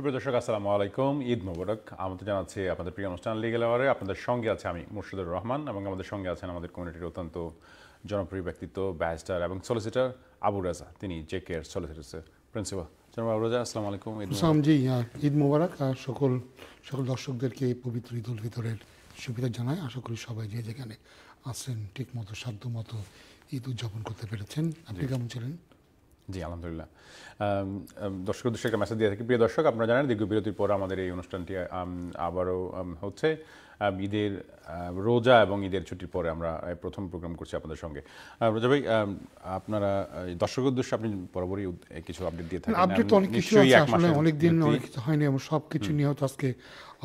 সুপ্রিয় দর্শক আসসালামু আলাইকুম ঈদ মোবারক আমাদের জানাচ্ছি আপনাদের প্রিয় অনুষ্ঠান লিগেল আওয়ারে আপনাদের সঙ্গে আছে আমি মুর্শিদুর রহমান এবং আমাদের সঙ্গে আছেন আমাদের কমিউনিটির অত্যন্ত জনপ্রিয় ব্যক্তিত্ব ব্যারিস্টার এবং সলিসিটার আবু রাজা তিনি জে কে এর সলিসিটার্সের প্রিন্সিপাল জনাব আবু রাজা আসসালামু আলাইকুম জি হ্যাঁ, ঈদ মোবারক আর সকল সকল দর্শকদেরকে পবিত্র ঈদ উল ফিতরের সুবিধা জানাই আশা করি সবাই যে যেখানে আছেন ঠিক মতো সাধ্য মতো ঈদ উদযাপন করতে পেরেছেন আপনি কেমন ছিলেন জি আলহামদুলিল্লাহ দর্শক উদ্দেশ্যে একটা মেসেজ দিয়ে থাকি প্রিয় দর্শক আপনারা জানেন দীর্ঘ বিরতির পর আমাদের এই অনুষ্ঠানটি আবারও হচ্ছে ঈদের রোজা এবং ঈদের ছুটির পরে আমরা প্রথম প্রোগ্রাম করছি আপনাদের সঙ্গে রোজা ভাই আপনারা দর্শক উদ্দেশ্যে আপনি বরাবরই কিছু আপডেট দিয়ে থাকেন আপডেট অনেক কিছু আসলে অনেক দিন অনেক কিছু হয়নি এবং সব কিছু নিয়ে হয়তো আজকে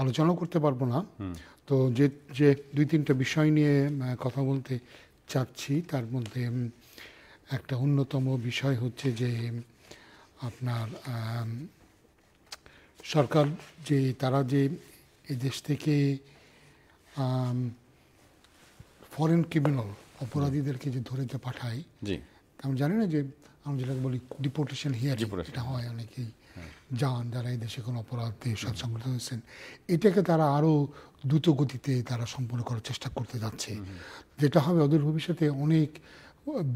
আলোচনা করতে পারবো না তো যে যে দুই তিনটা বিষয় নিয়ে কথা বলতে চাচ্ছি তার মধ্যে একটা অন্যতম বিষয় হচ্ছে যে আপনার সরকার যে তারা যে এদেশ থেকে ফরেন ক্রিমিনাল অপরাধীদেরকে যে ধরে যে পাঠায় আমি জানি না যে আমরা যেটাকে বলি ডিপোর্টেশন হিয়ার এটা হয় অনেকেই যান যারা এই দেশে কোনো অপরাধে সব সংগঠিত হয়েছেন এটাকে তারা আরও দ্রুত গতিতে তারা সম্পন্ন করার চেষ্টা করতে যাচ্ছে যেটা হবে ওদের ভবিষ্যতে অনেক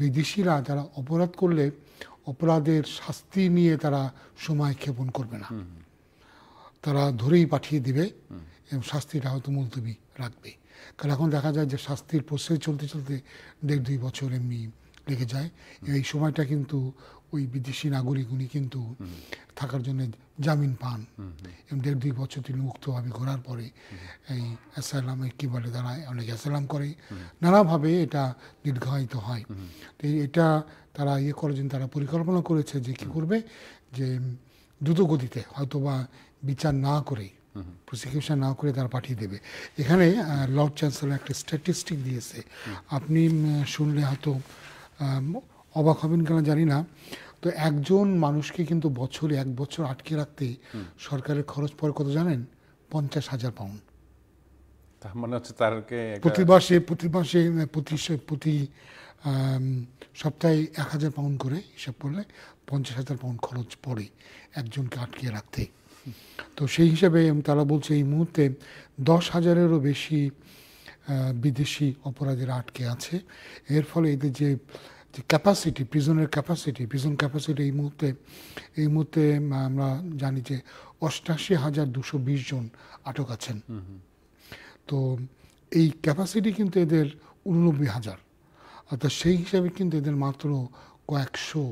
বিদেশিরা যারা অপরাধ করলে অপরাধের শাস্তি নিয়ে তারা সময় ক্ষেপণ করবে না তারা ধরেই পাঠিয়ে দিবে এবং শাস্তিটা হয়তো মুলতবি রাখবে কারণ এখন দেখা যায় যে শাস্তির প্রসেস চলতে চলতে দেড় দুই বছর এমনি লেগে যায় এই সময়টা কিন্তু ওই বিদেশি নাগরিক উনি কিন্তু থাকার জন্য জামিন পান দেড় দুই বছর তিনি মুক্তভাবে ঘোরার পরে এই অ্যাসাইলামে কী বলে দাঁড়ায় অনেক অ্যাসাইলাম করে নানাভাবে এটা দীর্ঘায়িত হয় তো এটা তারা ইয়ে করেছেন তারা পরিকল্পনা করেছে যে কি করবে যে দ্রুতগতিতে হয়তোবা বিচার না করে প্রসিকিউশন না করে তারা পাঠিয়ে দেবে এখানে লর্ড চ্যান্সেলর একটা স্ট্যাটিস্টিক দিয়েছে আপনি শুনলে হয়তো অবাক হবেন কেন জানি না তো একজন মানুষকে কিন্তু বছরে এক বছর আটকে রাখতে সরকারের খরচ পড়ে কত জানেন পঞ্চাশ হাজার পাউন্ড মানে হচ্ছে তারকে প্রতি মাসে প্রতি মাসে প্রতি প্রতি সপ্তাহে এক হাজার পাউন্ড করে হিসাব করলে পঞ্চাশ হাজার পাউন্ড খরচ পড়ে একজনকে আটকিয়ে রাখতে তো সেই হিসাবে তারা বলছে এই মুহূর্তে দশ হাজারেরও বেশি বিদেশি অপরাধীরা আটকে আছে এর ফলে এদের যে যে ক্যাপাসিটি প্রিজনের ক্যাপাসিটি প্রিজন ক্যাপাসিটি এই মুহূর্তে এই মুহূর্তে আমরা জানি যে অষ্টাশি হাজার দুশো বিশ জন আটক আছেন তো এই ক্যাপাসিটি কিন্তু এদের উননব্বই হাজার অর্থাৎ সেই হিসাবে কিন্তু এদের মাত্র কয়েকশো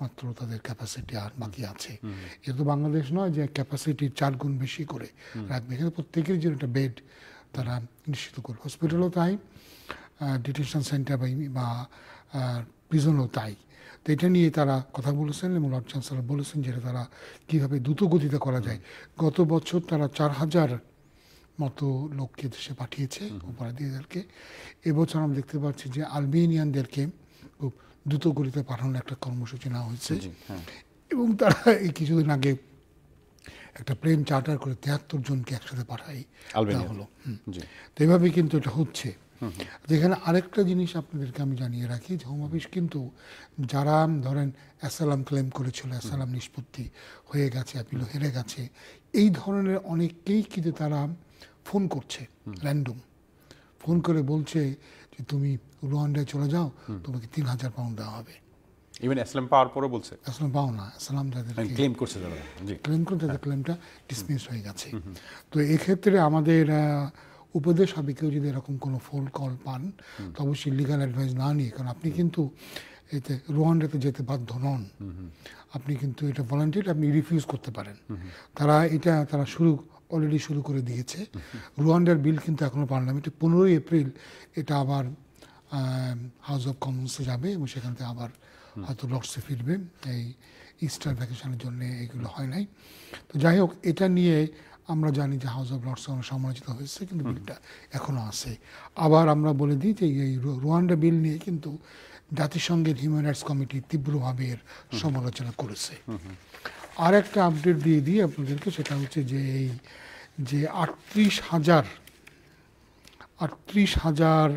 মাত্র তাদের ক্যাপাসিটি আর বাকি আছে এটা তো বাংলাদেশ নয় যে ক্যাপাসিটি চার গুণ বেশি করে রাখবে এখানে প্রত্যেকের জন্য একটা বেড তারা নিশ্চিত করবে হসপিটালও তাই ডিটেনশন সেন্টার বা প্রিজনও তাই তো এটা নিয়ে তারা কথা বলেছেন এবং লর্ড চ্যান্সেলার বলেছেন যেটা তারা কীভাবে দ্রুত গতিতে করা যায় গত বছর তারা চার হাজার মতো লোককে দেশে পাঠিয়েছে অপরাধীদেরকে এবছর আমরা দেখতে পাচ্ছি যে আলবেনিয়ানদেরকে খুব দ্রুত গতিতে পাঠানোর একটা কর্মসূচি নেওয়া হয়েছে হ্যাঁ। এবং তারা এই কিছুদিন আগে একটা প্লেন চার্টার করে তেহাত্তর জনকে একসাথে পাঠাই হলো তো এভাবে কিন্তু এটা হচ্ছে যেখানে আরেকটা জিনিস আপনাদেরকে আমি জানিয়ে রাখি যে হোম অফিস কিন্তু যারা ধরেন অ্যাসালাম ক্লেম করেছিল অ্যাসালাম নিষ্পত্তি হয়ে গেছে অ্যাপিল হেরে গেছে এই ধরনের অনেককেই কিন্তু তারা ফোন করছে র্যান্ডম ফোন করে বলছে যে তুমি রুয়ান্ডায় চলে যাও তোমাকে তিন হাজার পাউন্ড দেওয়া হবে ইভেন ইসলাম পাওয়ার পরে বলছে ইসলাম পাও না ইসলাম যাদের মানে ক্লেম করছে তারা ক্লেম তাদের ক্লেমটা ডিসমিস হয়ে গেছে তো এক্ষেত্রে আমাদের উপদেশ হবে কেউ যদি এরকম কোনো ফোন কল পান তো অবশ্যই লিগাল অ্যাডভাইস না নিয়ে কারণ আপনি কিন্তু এতে রোয়ান্ডাতে যেতে বাধ্য নন আপনি কিন্তু এটা ভলান্টিয়ার আপনি রিফিউজ করতে পারেন তারা এটা তারা শুরু অলরেডি শুরু করে দিয়েছে রুয়ান্ডার বিল কিন্তু এখনও পার্লামেন্টে পনেরোই এপ্রিল এটা আবার হাউস অফ কমন্সে যাবে এবং সেখান থেকে আবার হয়তো লর্ডসে ফিরবে এই ইস্টার ভ্যাকেশনের জন্য এগুলো হয় নাই তো যাই হোক এটা নিয়ে আমরা জানি যে হাউস অফ লর্ডস অনেক সমালোচিত হয়েছে কিন্তু বিলটা এখনও আছে আবার আমরা বলে দিই যে এই রুয়ান্ডা বিল নিয়ে কিন্তু জাতিসংঘের হিউম্যান রাইটস কমিটি তীব্রভাবে এর সমালোচনা করেছে আর একটা আপডেট দিয়ে দিই আপনাদেরকে সেটা হচ্ছে যে এই যে আটত্রিশ হাজার আটত্রিশ হাজার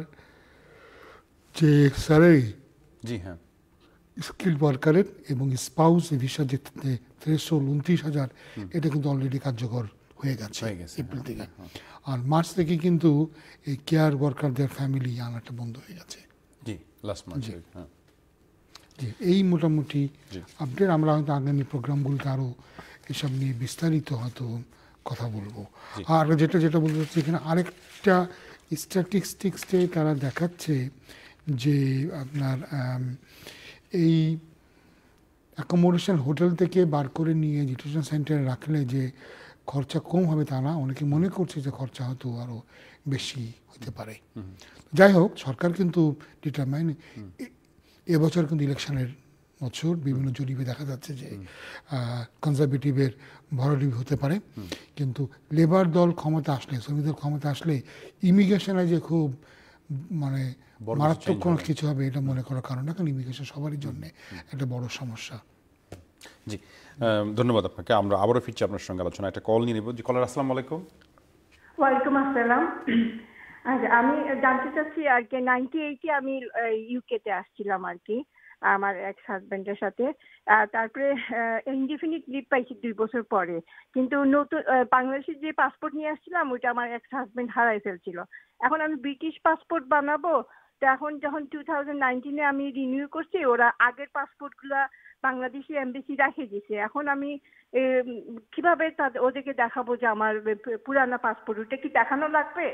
যে স্যারেই জি হ্যাঁ স্কিল ওয়ার্কারের এবং স্পাউস ভিসা যে থ্রেশহোল্ড উনত্রিশ হাজার এটা কিন্তু অলরেডি কার্যকর হয়ে গেছে এপ্রিল হ্যাঁ, থেকে হ্যাঁ, হ্যাঁ। আর মার্চ থেকে কিন্তু এই কেয়ার ওয়ার্কারদের ফ্যামিলি আনাটা বন্ধ হয়ে গেছে জি লাস্ট জি এই মোটামুটি আপডেট আমরা হয়তো আগামী প্রোগ্রামগুলোতে আরও এসব নিয়ে বিস্তারিত হয়তো কথা বলবো আর যেটা যেটা বলতে চাচ্ছি এখানে আরেকটা স্ট্যাটিস্টিক্সে তারা দেখাচ্ছে যে আপনার এই অ্যাকোমোডেশন হোটেল থেকে বার করে নিয়ে ডিটেশন সেন্টারে রাখলে যে খরচা কম হবে তা না অনেকে মনে করছে যে খরচা হয়তো আরও বেশি হতে পারে যাই হোক সরকার কিন্তু ডিটারমাইন এবছর কিন্তু ইলেকশনের বছর বিভিন্ন জরিপে দেখা যাচ্ছে যে কনজারভেটিভের ভরাডুবি হতে পারে কিন্তু লেবার দল ক্ষমতা আসলে শ্রমিক দল ক্ষমতা আসলে ইমিগ্রেশনে যে খুব মানে মারাত্মক কোনো কিছু হবে এটা মনে করার কারণ না কারণ ইমিগ্রেশন সবারই জন্য একটা বড় সমস্যা জি ধন্যবাদ আপনাকে আমরা আবারও ফিরছি আপনার সঙ্গে আলোচনা একটা কল নিয়ে নেব জি কলার আসসালাম আলাইকুম ওয়ালাইকুম আসসালাম আচ্ছা, আমি জানতে চাচ্ছি আর কি নাইনটি এইটে আমি ইউকেতে আসছিলাম আর কি আমার এক হাজব্যান্ডের সাথে তারপরে ইনডিফিনিট লিভ পাইছি দুই বছর পরে কিন্তু নতুন বাংলাদেশের যে পাসপোর্ট নিয়ে আসছিলাম ওইটা আমার এক হাজব্যান্ড হারাই ফেলছিল এখন আমি ব্রিটিশ পাসপোর্ট বানাবো তো এখন যখন টু থাউজেন্ড নাইনটিনে আমি রিনিউ করছি ওরা আগের পাসপোর্টগুলা বাংলাদেশি এমবিসি রাখে দিছে এখন আমি কিভাবে তাদের ওদেরকে দেখাবো যে আমার পুরানা পাসপোর্ট ওটা কি দেখানো লাগবে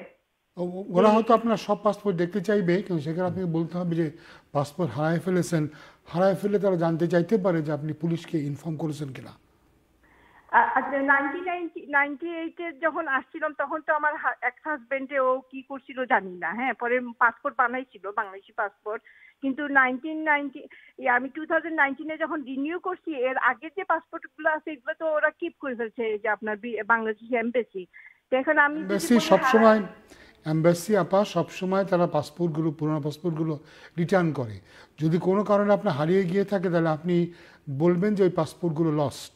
ওরা হয়তো আপনার সব পাসপোর্ট দেখতে চাইবে কিন্তু সেখানে আপনাকে বলতে হবে যে পাসপোর্ট হারায় ফেলেছেন হারায় ফেলে তারা জানতে চাইতে পারে যে আপনি পুলিশকে ইনফর্ম করেছেন কিনা আচ্ছা, যখন আসছিলাম তখন তো আমার এক হাজবেন্ডে ও কি করছিল জানি না হ্যাঁ পরে পাসপোর্ট বানাইছিল বাংলাদেশি পাসপোর্ট কিন্তু নাইনটিন নাইনটি আমি টু থাউজেন্ড নাইনটিনে যখন রিনিউ করছি এর আগের যে পাসপোর্ট গুলো আছে এগুলো তো ওরা কিপ করে ফেলছে যে আপনার বাংলাদেশি এমবেসি এখন আমি সবসময় অ্যাম্বাসি আপা সবসময় তারা পাসপোর্টগুলো পুরোনো পাসপোর্টগুলো রিটার্ন করে যদি কোনো কারণে আপনার হারিয়ে গিয়ে থাকে তাহলে আপনি বলবেন যে ওই পাসপোর্টগুলো লস্ট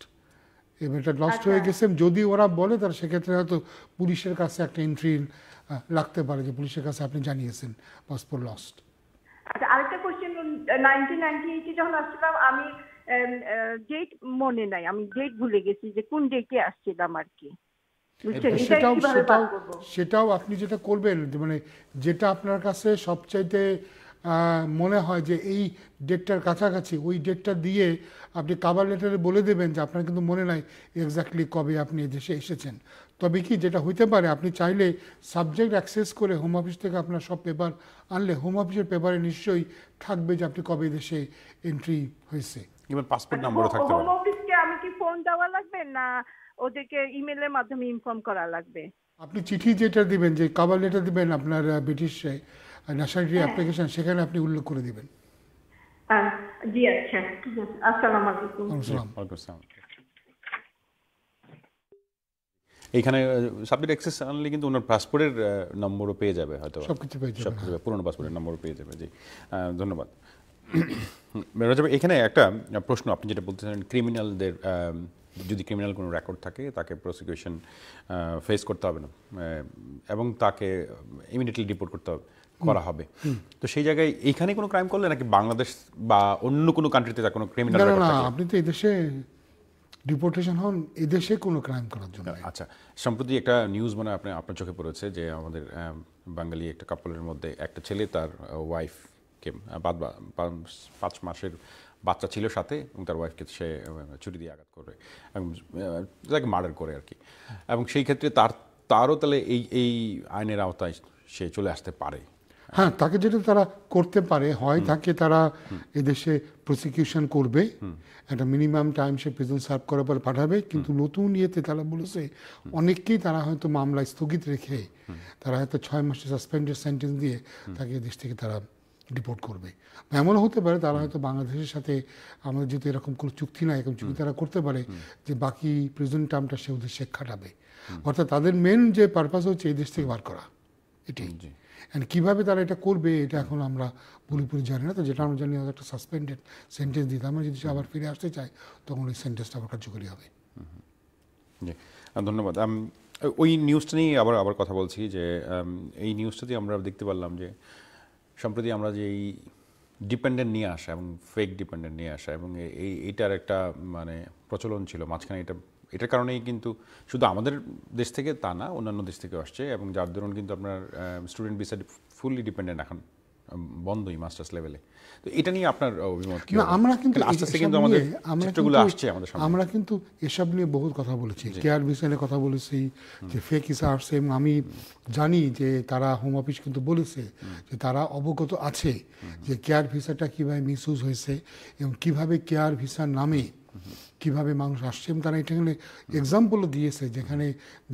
এবং এটা লস্ট আচ্ছা। হয়ে গেছে যদি ওরা বলে তাহলে সেক্ষেত্রে হয়তো পুলিশের কাছে একটা এন্ট্রি লাগতে পারে যে পুলিশের কাছে আপনি জানিয়েছেন পাসপোর্ট লস্ট আচ্ছা আরেকটা কোশ্চেন নাইনটি যখন আসছিলাম আমি ডেট মনে নাই আমি ডেট ভুলে গেছি যে কোন ডেটে আসছিলাম আর কি সেটাও সেটাও সেটাও আপনি যেটা করবেন মানে যেটা আপনার কাছে সবচাইতে মনে হয় যে এই ডেটটার কাছাকাছি ওই ডেটটা দিয়ে আপনি কাবার লেটারে বলে দেবেন যে আপনার কিন্তু মনে নাই এক্স্যাক্টলি কবে আপনি এদেশে এসেছেন তবে কি যেটা হইতে পারে আপনি চাইলে সাবজেক্ট অ্যাক্সেস করে হোম অফিস থেকে আপনার সব পেপার আনলে হোম অফিসের পেপারে নিশ্চয়ই থাকবে যে আপনি কবে দেশে এন্ট্রি হয়েছে এবার পাসপোর্ট আচ্ছা, নাম্বারও থাকতে পারে হোম অফিসকে আমি কি ফোন দেওয়া লাগবে না ওদেরকে ইমেলের মাধ্যমে ইনফর্ম করা লাগবে আপনি চিঠি যেটা দিবেন যে কভার লেটার দিবেন আপনার ব্রিটিশ ন্যাশনালিটি অ্যাপ্লিকেশন সেখানে আপনি উল্লেখ করে দিবেন জি আচ্ছা আসসালামু আলাইকুম আসসালাম এইখানে সাবজেক্ট অ্যাক্সেস আনলে কিন্তু ওনার পাসপোর্টের নম্বরও পেয়ে যাবে হয়তো সবকিছু পেয়ে যাবে সবকিছু হ্যাঁ। পুরনো পাসপোর্টের নম্বরও পেয়ে যাবে জি ধন্যবাদ এখানে একটা প্রশ্ন আপনি যেটা বলতেছেন ক্রিমিনালদের যদি ক্রিমিনাল কোনো রেকর্ড থাকে তাকে প্রসিকিউশন ফেস করতে হবে না এবং তাকে ইমিডিয়েটলি ডিপোর্ট করতে হবে করা হবে তো সেই জায়গায় এইখানে কোনো ক্রাইম করলে নাকি বাংলাদেশ বা অন্য কোনো কান্ট্রিতে তার কোনো ক্রিমিনাল রেকর্ড থাকে আপনি তো এদেশে ডিপোর্টেশন হন এদেশে কোনো ক্রাইম করার জন্য আচ্ছা সম্প্রতি একটা নিউজ মানে আপনি আপনার চোখে পড়েছে যে আমাদের বাঙালি একটা কাপলের মধ্যে একটা ছেলে তার ওয়াইফ পাঁচ মাসের বাচ্চা ছিল সাথে এবং তার ওয়াইফকে সে ছুরি দিয়ে আঘাত করে তাকে মার্ডার করে আর কি এবং সেই ক্ষেত্রে তার তারও তাহলে এই এই আইনের আওতায় সে চলে আসতে পারে হ্যাঁ তাকে যেটা তারা করতে পারে হয় তাকে তারা এদেশে প্রসিকিউশন করবে একটা মিনিমাম টাইম সে প্রিজন সার্ভ করার পর পাঠাবে কিন্তু নতুন ইয়েতে তারা বলেছে অনেককেই তারা হয়তো মামলা স্থগিত রেখে তারা হয়তো ছয় মাসে সাসপেন্ডেড সেন্টেন্স দিয়ে তাকে এদেশ থেকে তারা ডিপোর্ট করবে এমনও হতে পারে তারা হয়তো বাংলাদেশের সাথে আমাদের যেহেতু এরকম কোনো চুক্তি না এরকম চুক্তি তারা করতে পারে যে বাকি প্রেজেন্ট টার্মটা সে উদ্দেশ্যে খাটাবে অর্থাৎ তাদের মেন যে পারপাস হচ্ছে এই দেশ থেকে বার করা এটাই অ্যান্ড কীভাবে তারা এটা করবে এটা এখন আমরা পুরোপুরি জানি না তো যেটা আমরা জানি একটা সাসপেন্ডেড সেন্টেন্স দিতে আমরা যদি আবার ফিরে আসতে চাই তখন ওই সেন্টেন্সটা আবার কার্যকরী হবে ধন্যবাদ ওই নিউজটা নিয়ে আবার আবার কথা বলছি যে এই নিউজটাতে আমরা দেখতে পারলাম যে সম্প্রতি আমরা যে এই ডিপেন্ডেন্ট নিয়ে আসা এবং ফেক ডিপেন্ডেন্ট নিয়ে আসা এবং এই এইটার একটা মানে প্রচলন ছিল মাঝখানে এটা এটার কারণেই কিন্তু শুধু আমাদের দেশ থেকে তা না অন্যান্য দেশ থেকে আসছে এবং যার দরুন কিন্তু আপনার স্টুডেন্ট বিসাইড ফুললি ডিপেন্ডেন্ট এখন বন্ধই মাস্টার্স লেভেলে তো এটা নিয়ে আপনার অভিমত কি আমরা কিন্তু আস্তে আস্তে কিন্তু আমাদের চিত্রগুলো আসছে আমাদের সামনে আমরা কিন্তু এসব নিয়ে বহুত কথা বলেছি কেয়ার বিসেনের কথা বলেছি যে ফেক ইস আর সেম আমি জানি যে তারা হোম অফিস কিন্তু বলেছে যে তারা অবগত আছে যে কেয়ার ভিসাটা কিভাবে মিসইউজ হয়েছে এবং কিভাবে কেয়ার ভিসার নামে কিভাবে মানুষ আসছে এবং তারা এখানে এক্সাম্পলও দিয়েছে যেখানে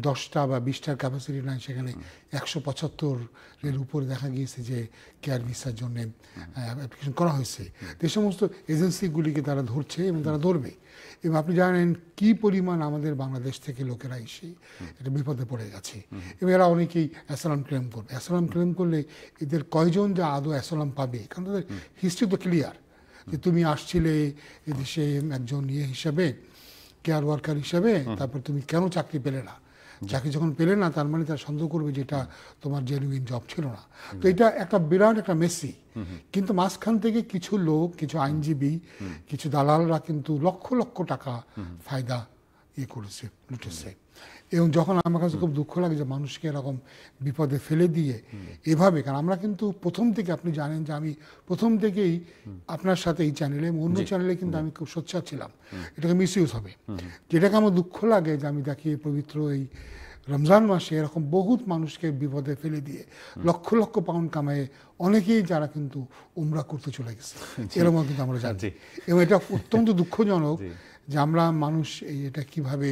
দশটা বা বিশটার ক্যাপাসিটি নাই সেখানে একশো পঁচাত্তরের উপরে দেখা গিয়েছে যে কেয়ার ভিসার জন্য অ্যাপ্লিকেশন করা হয়েছে যে সমস্ত এজেন্সিগুলিকে তারা ধরছে এবং তারা ধরবে এবং আপনি জানেন কি পরিমাণ আমাদের বাংলাদেশ থেকে লোকেরা এসে এটা বিপদে পড়ে গেছে এবং এরা অনেকেই অ্যাসালাম ক্লেম করবে অ্যাসালাম ক্লেম করলে এদের কয়জন যে আদৌ অ্যাসালাম পাবে কারণ তাদের হিস্ট্রি তো ক্লিয়ার যে তুমি আসছিলে এদেশে একজন ইয়ে হিসাবে কেয়ার ওয়ার্কার হিসাবে তারপর তুমি কেন চাকরি পেলে না চাকরি যখন পেলে না তার মানে তারা সন্দেহ করবে যেটা তোমার জেনুইন জব ছিল না তো এটা একটা বিরাট একটা মেসি কিন্তু মাঝখান থেকে কিছু লোক কিছু আইনজীবী কিছু দালালরা কিন্তু লক্ষ লক্ষ টাকা ফায়দা ইয়ে করেছে লুটেছে এবং যখন আমার কাছে খুব দুঃখ লাগে যে মানুষকে এরকম বিপদে ফেলে দিয়ে এভাবে কারণ আমরা কিন্তু প্রথম থেকে আপনি জানেন যে আমি প্রথম থেকেই আপনার সাথে এই চ্যানেলে অন্য চ্যানেলে কিন্তু আমি খুব সোচ্ছা ছিলাম এটাকে মিস ইউজ হবে যেটাকে আমার দুঃখ লাগে যে আমি দেখি পবিত্র এই রমজান মাসে এরকম বহুত মানুষকে বিপদে ফেলে দিয়ে লক্ষ লক্ষ পাউন্ড কামায় অনেকেই যারা কিন্তু উমরা করতে চলে গেছে এরকম কিন্তু আমরা জানি এবং এটা অত্যন্ত দুঃখজনক যে আমরা মানুষ এটা কিভাবে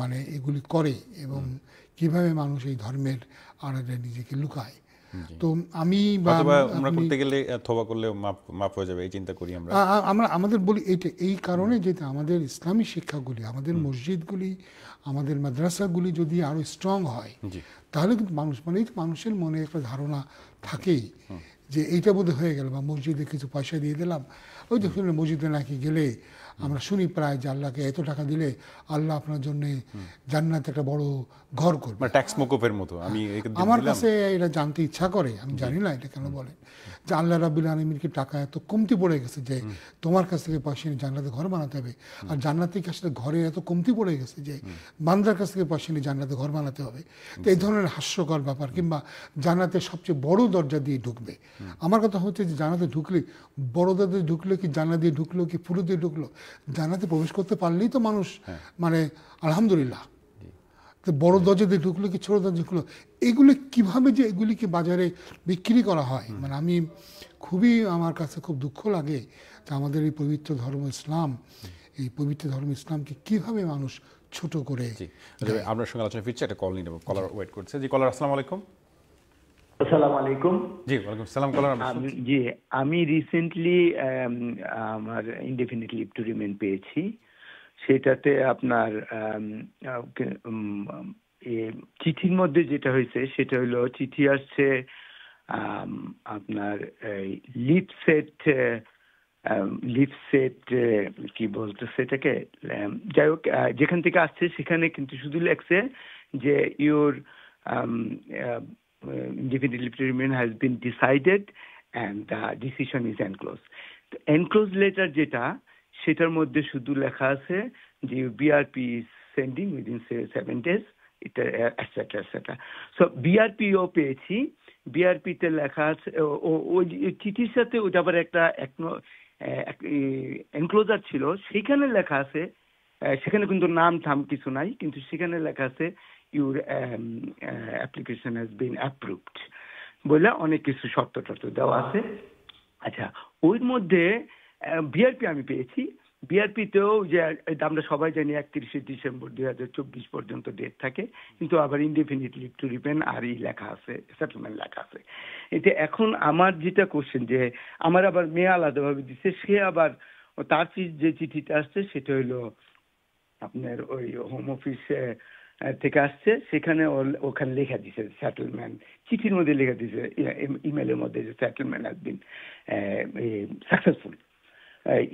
মানে এগুলি করে এবং কিভাবে মানুষ এই ধর্মের আড়ালে নিজেকে লুকায় তো আমি আমরা করতে গেলে করলে হয়ে যাবে এই চিন্তা করি আমরা আমরা আমাদের বলি এইটা এই কারণে যেটা আমাদের ইসলামী শিক্ষাগুলি আমাদের মসজিদগুলি আমাদের মাদ্রাসাগুলি যদি আরো স্ট্রং হয় তাহলে কিন্তু মানুষ মানে মানুষের মনে একটা ধারণা থাকেই যে এইটা বোধ হয়ে গেল বা মসজিদে কিছু পয়সা দিয়ে দিলাম ওই দেখুন মসজিদে নাকি গেলে আমরা শুনি প্রায় যে আল্লাহকে এত টাকা দিলে আল্লাহ আপনার জন্যে জান্নাত একটা বড় ঘর করবে ট্যাক্স মানে মোকফের মতো আমি আমার কাছে এটা জানতে ইচ্ছা করে আমি জানি না এটা কেন বলে যে আল্লাহ রাবুল আলমীর কি টাকা এত কমতি পড়ে গেছে যে তোমার কাছ থেকে পয়সা নিয়ে জান্নাতে ঘর বানাতে হবে আর জান্নাতে কাছে ঘরে এত কমতি পড়ে গেছে যে বান্দার কাছ থেকে পয়সা নিয়ে জান্নাতে ঘর বানাতে হবে তো এই ধরনের হাস্যকর ব্যাপার কিংবা জান্নাতে সবচেয়ে বড় দরজা দিয়ে ঢুকবে আমার কথা হচ্ছে যে জানাতে ঢুকলে বড় দরজা ঢুকলো কি জানা দিয়ে ঢুকলো কি ফুলো দিয়ে ঢুকলো জানাতে প্রবেশ করতে পারলেই তো মানুষ হ্যাঁ। মানে আলহামদুলিল্লাহ বড় দরজা দিয়ে ঢুকলো কি ছোট দরজা ঢুকলো এগুলো কিভাবে যে এগুলিকে বাজারে বিক্রি করা হয় মানে আমি খুবই আমার কাছে খুব দুঃখ লাগে যে আমাদের এই পবিত্র ধর্ম ইসলাম এই পবিত্র ধর্ম ইসলামকে কিভাবে মানুষ ছোট করে আচ্ছা, আপনার সঙ্গে আলোচনা ফিরছে একটা কল নিয়ে নেবো কলার ওয়েট করছে জি কলার আসসালামু আলাইকুম আসসালামু আলাইকুম জি ওয়ালাইকুম সালাম কলার জি আমি রিসেন্টলি um, আমার ইনডেফিনিট লিভ টু রিমেন পেয়েছি সেটাতে আপনার চিঠির মধ্যে যেটা হয়েছে সেটা হলো চিঠি আসছে আপনার লিপসেট লিপসেট কি বলতো সেটাকে যাই হোক যেখান থেকে আসছে সেখানে কিন্তু শুধু লেখছে যে your independent remain has been decided and the decision is enclose enclose letter যেটা সেটার মধ্যে শুধু লেখা আছে যে BRP sending within seven days এটা এটসেট্রা এটসেট্রা সো বিআরপিও পেয়েছি বিআরপিতে লেখা আছে ওই চিঠির সাথে ওটা আবার একটা এনক্লোজার ছিল সেখানে লেখা আছে সেখানে কিন্তু নাম থাম কিছু নাই কিন্তু সেখানে লেখা আছে your application has been approved বলে অনেক কিছু শর্ত টর্ত দেওয়া আছে আচ্ছা ওর মধ্যে বিআরপি আমি পেয়েছি বিআরপিতেও যে আমরা সবাই জানি একত্রিশে ডিসেম্বর দুই হাজার চব্বিশ পর্যন্ত ডেট থাকে কিন্তু আবার ইনডিফিনিটলি টু রিপেন আর ই লেখা আছে সেটেলমেন্ট লেখা আছে এতে এখন আমার যেটা কোশ্চেন যে আমার আবার মেয়ে আলাদাভাবে দিচ্ছে সে আবার তার যে চিঠিটা আসছে সেটা হলো আপনার ওই হোম অফিসে থেকে আসছে সেখানে ওখানে লেখা দিছে সেটেলমেন্ট চিঠির মধ্যে লেখা দিছে ইমেলের মধ্যে যে সেটেলমেন্ট একদিন সাকসেসফুল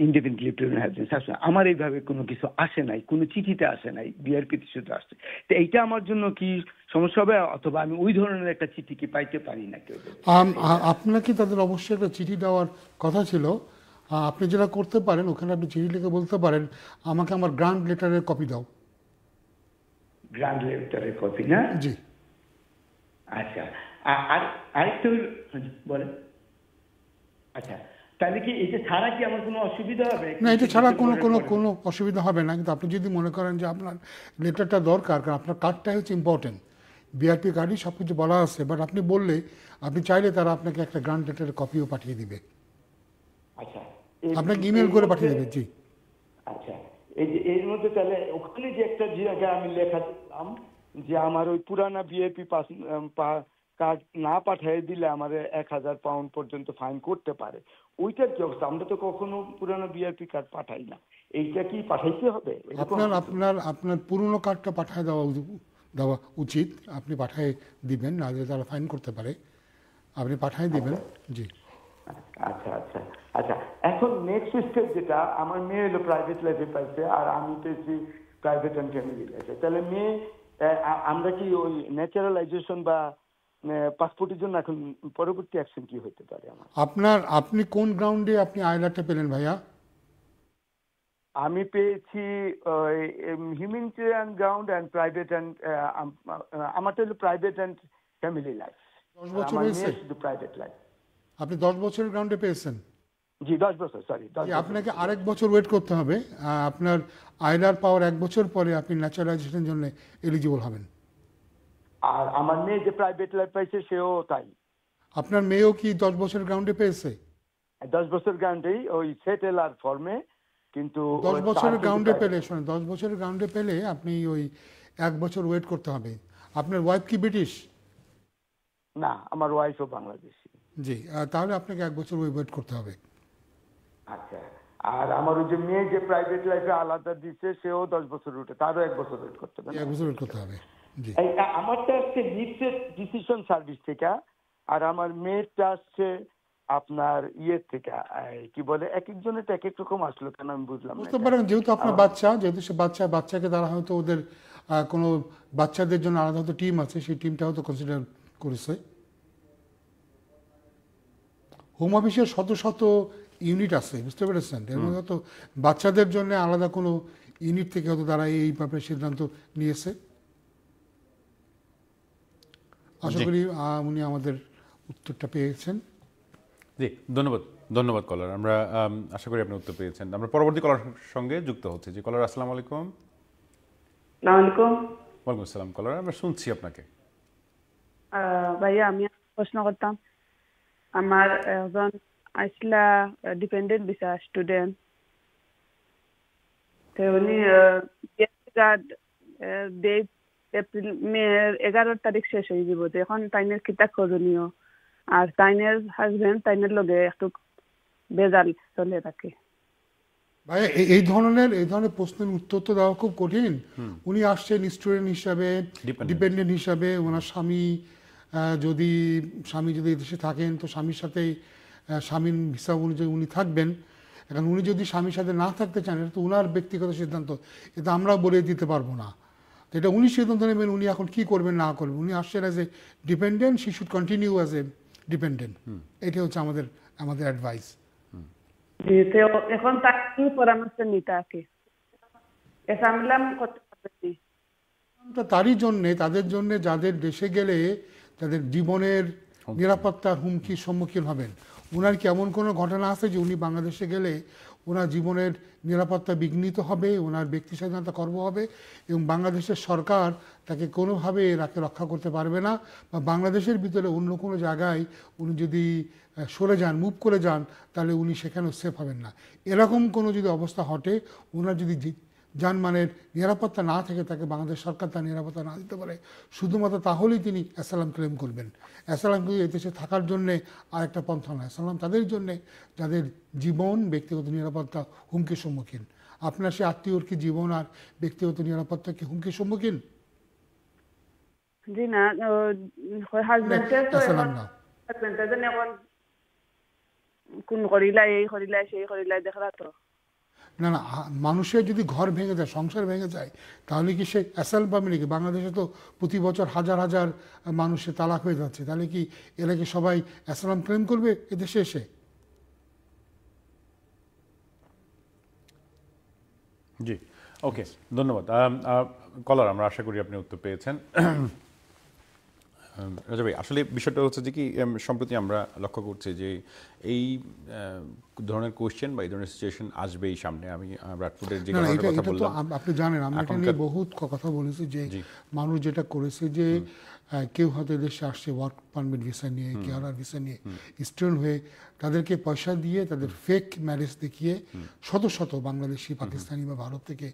ইন্ডিপেন্ডেন্টলি প্রেরণ হ্যাপেন্স আসলে আমার এইভাবে কোনো কিছু আসে নাই কোনো চিঠিতে আসে নাই বিআরপিতে শুধু আসছে তো এইটা আমার জন্য কি সমস্যা হবে অথবা আমি ওই ধরনের একটা চিঠি কি পাইতে পারি না কেউ আপনাকে তাদের অবশ্যই একটা চিঠি দেওয়ার কথা ছিল আপনি যেটা করতে পারেন ওখানে আপনি চিঠি লিখে বলতে পারেন আমাকে আমার গ্রান্ড লেটারের কপি দাও গ্রান্ড লেটারের কপি না জি আচ্ছা আর আরেকটু বলেন আচ্ছা তাহলে কি এটা ছাড়া কি আমার কোনো অসুবিধা হবে না এটা ছাড়া কোনো কোনো কোনো অসুবিধা হবে না কিন্তু আপনি যদি মনে করেন যে আপনার লেটারটা দরকার কারণ আপনার কার্ডটা হচ্ছে ইম্পর্টেন্ট বিআরপি কার্ডই সব কিছু বলা আছে বাট আপনি বললে আপনি চাইলে তারা আপনাকে একটা গ্রান্ট লেটারের কপিও পাঠিয়ে দিবে আচ্ছা আপনাকে ইমেল করে পাঠিয়ে দেবে জি আচ্ছা এই এর মধ্যে তাহলে ওখানে যে একটা জায়গায় আমি লেখা যে আমার ওই পুরানা বিএপি পাস কাজ না পাঠিয়ে দিলে আমাদের এক হাজার পাউন্ড পর্যন্ত ফাইন করতে পারে ওইটার কি অবস্থা আমরা তো কখনো পুরানো বিআরপি কার্ড পাঠাই না এইটা কি পাঠাইতে হবে আপনার আপনার আপনার পুরনো কার্ডটা পাঠিয়ে দেওয়া দেওয়া উচিত আপনি পাঠিয়ে দিবেন না হলে তারা ফাইন করতে পারে আপনি পাঠিয়ে দিবেন আচ্ছা। জি আচ্ছা আচ্ছা আচ্ছা এখন নেক্সট স্টেপ যেটা আমার মেয়ে হলো প্রাইভেট লাইফে পাইছে আর আমি পেয়েছি প্রাইভেট অ্যান্ড ফ্যামিলি লাইফে তাহলে মেয়ে আমরা কি ওই ন্যাচারালাইজেশন বা পাসপোর্টের জন্য এখন পরবর্তী অ্যাকশন কি হতে পারে আমার আপনার আপনি কোন গ্রাউন্ডে আপনি আয়লাটা পেলেন ভাইয়া আমি পেয়েছি হিউম্যানিটেরিয়ান গ্রাউন্ড অ্যান্ড প্রাইভেট অ্যান্ড আমারটা হলো প্রাইভেট অ্যান্ড ফ্যামিলি লাইফ দশ বছর হয়েছে প্রাইভেট লাইফ আপনি দশ বছরের গ্রাউন্ডে পেয়েছেন জি দশ বছর সরি আপনাকে আরেক বছর ওয়েট করতে হবে আপনার আইলার পাওয়ার এক বছর পরে আপনি ন্যাচারালাইজেশনের জন্য এলিজিবল হবেন আর আমার মেয়ে যে প্রাইভেট লাইফ পাইছে সেও তাই আপনার মেয়েও কি দশ বছর গ্রাউন্ডে পেয়েছে দশ বছর গ্রাউন্ডেই ওই সেটেল আর ফর্মে কিন্তু দশ বছরের গ্রাউন্ডে পেলে শোনেন দশ বছরের গ্রাউন্ডে পেলে আপনি ওই এক বছর ওয়েট করতে হবে আপনার ওয়াইফ কি ব্রিটিশ না আমার ওয়াইফও বাংলাদেশি জি তাহলে আপনাকে এক বছর ওয়েট করতে হবে আচ্ছা আর আমার ওই যে মেয়ে যে প্রাইভেট লাইফে আলাদা দিচ্ছে সেও দশ বছর উঠে তারও এক বছর ওয়েট করতে হবে এক বছর ওয়েট করতে হবে আমারটা আসছে লিডসের ডিসিশন সার্ভিস থেকে আর আমার মেয়েরটা আসছে আপনার ইয়ের থেকে কি বলে এক একজনের এক এক রকম আসলো কেন আমি বুঝলাম বুঝতে পারেন যেহেতু আপনার বাচ্চা যেহেতু সে বাচ্চা বাচ্চাকে তারা হয়তো ওদের কোনো বাচ্চাদের জন্য আলাদা হয়তো টিম আছে সেই টিমটা হয়তো কনসিডার করেছে হোম অফিসের শত শত ইউনিট আছে বুঝতে পেরেছেন এর মধ্যে হয়তো বাচ্চাদের জন্য আলাদা কোনো ইউনিট থেকে হয়তো তারা এই ব্যাপারে সিদ্ধান্ত নিয়েছে আশা করি উনি আমাদের উত্তরটা পেয়েছেন জি ধন্যবাদ ধন্যবাদ কলার আমরা আশা করি আপনি উত্তর পেয়েছেন আমরা পরবর্তী কলার সঙ্গে যুক্ত হচ্ছে যে কলার আসসালামু আলাইকুম ওয়ালাইকুম আসসালাম কলার আমরা শুনছি আপনাকে ভাইয়া আমি প্রশ্ন করতাম আমার একজন আইসলা ডিপেন্ডেন্ট ভিসা স্টুডেন্ট তো উনি কার্ড এপ্রিল মে এগারো তারিখ শেষ হয়ে যাব এখন টাইনের কিতাব করণীয় আর টাইনের হাজবেন্ড টাইনের লগে একটু বেজাল চলে থাকে ভাই এই ধরনের এই ধরনের প্রশ্নের উত্তর তো দেওয়া খুব কঠিন উনি আসছেন স্টুডেন্ট হিসাবে ডিপেন্ডেন্ট হিসাবে ওনার স্বামী যদি স্বামী যদি এদেশে থাকেন তো স্বামীর সাথেই স্বামীর হিসাব অনুযায়ী উনি থাকবেন এখন উনি যদি স্বামীর সাথে না থাকতে চান এটা তো উনার ব্যক্তিগত সিদ্ধান্ত এটা আমরা বলে দিতে পারবো না যেটা উনি সিদ্ধান্ত নেবেন উনি এখন কি করবেন না করবেন উনি আসছেন as a dependent she should continue as a dependent এটা হচ্ছে আমাদের আমাদের অ্যাডভাইস এখন তার কি পরামর্শ নিতে তারই জন্যে তাদের জন্য যাদের দেশে গেলে তাদের জীবনের নিরাপত্তার হুমকির সম্মুখীন হবেন ওনার কি এমন কোনো ঘটনা আছে যে উনি বাংলাদেশে গেলে ওনার জীবনের নিরাপত্তা বিঘ্নিত হবে ওনার ব্যক্তি স্বাধীনতা কর্ম হবে এবং বাংলাদেশের সরকার তাকে কোনোভাবে তাকে রক্ষা করতে পারবে না বা বাংলাদেশের ভিতরে অন্য কোনো জায়গায় উনি যদি সরে যান মুভ করে যান তাহলে উনি সেখানেও সেফ হবেন না এরকম কোনো যদি অবস্থা হটে ওনার যদি জানমানের নিরাপত্তা না থেকে তাকে বাংলাদেশ সরকার তার নিরাপত্তা না দিতে পারে শুধুমাত্র তাহলেই তিনি অ্যাসালাম ক্লেম করবেন অ্যাসালাম কিন্তু এদেশে থাকার জন্যে আর একটা পন্থা নয় অ্যাসালাম তাদের জন্যে যাদের জীবন ব্যক্তিগত নিরাপত্তা হুমকির সম্মুখীন আপনার সে আত্মীয়র কি জীবন আর ব্যক্তিগত নিরাপত্তা কি হুমকির সম্মুখীন কোন করিলাই এই করিলাই সেই করিলাই দেখা তো না না মানুষের যদি ঘর ভেঙে যায় সংসার ভেঙে যায় তাহলে কি সে অ্যাসাল পাবে নাকি বাংলাদেশে তো প্রতি বছর হাজার হাজার মানুষের তালাক হয়ে যাচ্ছে তাহলে কি কি সবাই অ্যাসালাম ক্লেম করবে এদেশে এসে জি ওকে ধন্যবাদ কলার আমরা আশা করি আপনি উত্তর পেয়েছেন রাজা আচ্ছা ভাই আসলে বিষয়টা হচ্ছে যে কি সম্প্রতি আমরা লক্ষ্য করছি যে এই ধরনের কোয়েশ্চেন বা এই ধরনের সিচুয়েশন আসবে এই সামনে আমি ব্রাডফুডের যে কথা বললাম আপনি জানেন আমরা এটা নিয়ে বহুত কথা বলেছি যে মানুষ যেটা করেছে যে হ্যাঁ, কেউ হয়তো দেশে আসছে ওয়ার্ক পারমিট ভিসা নিয়ে কেয়ারার ভিসা নিয়ে স্টুডেন্ট হয়ে তাদেরকে পয়সা দিয়ে তাদের ফেক ম্যারেজ দেখিয়ে শত শত বাংলাদেশি পাকিস্তানি বা ভারত থেকে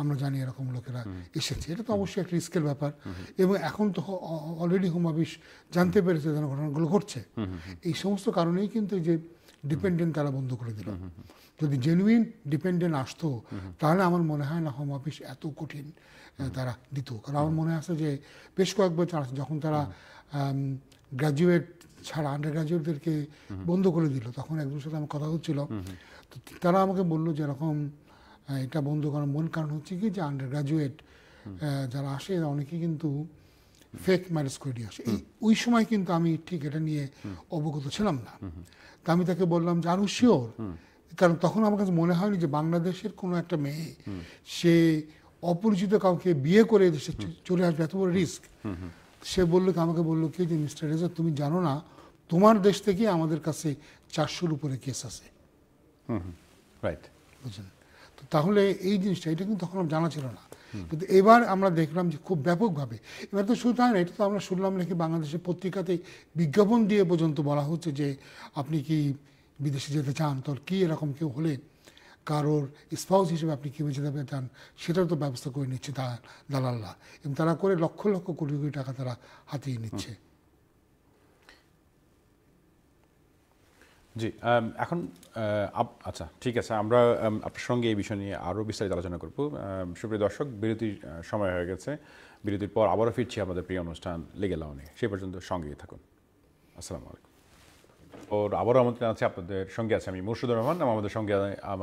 আমরা জানি এরকম লোকেরা এসেছে এটা তো অবশ্যই একটা রিস্কের ব্যাপার এবং এখন তো অলরেডি হোম অফিস জানতে পেরেছে যেন ঘটনাগুলো ঘটছে এই সমস্ত কারণেই কিন্তু যে ডিপেন্ডেন্ট তারা বন্ধ করে দিল যদি জেনুইন ডিপেন্ডেন্ট আসতো তাহলে আমার মনে হয় না হোম অফিস এত কঠিন তারা দিত কারণ আমার মনে আছে যে বেশ কয়েকবার আছে যখন তারা গ্রাজুয়েট ছাড়া আন্ডার গ্রাজুয়েটদেরকে বন্ধ করে দিল তখন একজনের সাথে আমার কথা হচ্ছিল তো তারা আমাকে বললো যে এরকম এটা বন্ধ করার মূল কারণ হচ্ছে কি যে আন্ডার গ্রাজুয়েট যারা আসে এরা অনেকে কিন্তু ফেক ম্যারেজ করে নিয়ে আসে ওই সময় কিন্তু আমি ঠিক এটা নিয়ে অবগত ছিলাম না তা আমি তাকে বললাম যে আরও শিওর কারণ তখন আমার কাছে মনে হয়নি যে বাংলাদেশের কোনো একটা মেয়ে সে অপরিচিত কাউকে বিয়ে করে দেশে চলে আসবে এত বড় রিস্ক সে বললো কি আমাকে বললো কি যে মিস্টার রেজা তুমি জানো না তোমার দেশ থেকে আমাদের কাছে চারশোর উপরে কেস আছে রাইট বুঝলেন তো তাহলে এই জিনিসটা এটা কিন্তু তখন জানা ছিল না কিন্তু এবার আমরা দেখলাম যে খুব ব্যাপকভাবে এবার তো শুধু তাই না এটা তো আমরা শুনলাম নাকি বাংলাদেশের পত্রিকাতে বিজ্ঞাপন দিয়ে পর্যন্ত বলা হচ্ছে যে আপনি কি বিদেশে যেতে চান তোর কি এরকম কেউ হলে কারোর স্পাউস হিসেবে আপনি কী বেঁচে চান সেটার তো ব্যবস্থা করে নিচ্ছে দালালরা এবং তারা করে লক্ষ লক্ষ কোটি কোটি টাকা তারা হাতিয়ে নিচ্ছে জি এখন আচ্ছা ঠিক আছে আমরা আপনার সঙ্গে এই বিষয় নিয়ে আরও বিস্তারিত আলোচনা করব সুপ্রিয় দর্শক বিরতির সময় হয়ে গেছে বিরতির পর আবারও ফিরছি আমাদের প্রিয় অনুষ্ঠান লেগে লাউনে সে পর্যন্ত সঙ্গেই থাকুন আসসালামু আলাইকুম ওর আবারও আমাদের আছে আপনাদের সঙ্গে আছে আমি মুর্শিদুর রহমান এবং আমাদের সঙ্গে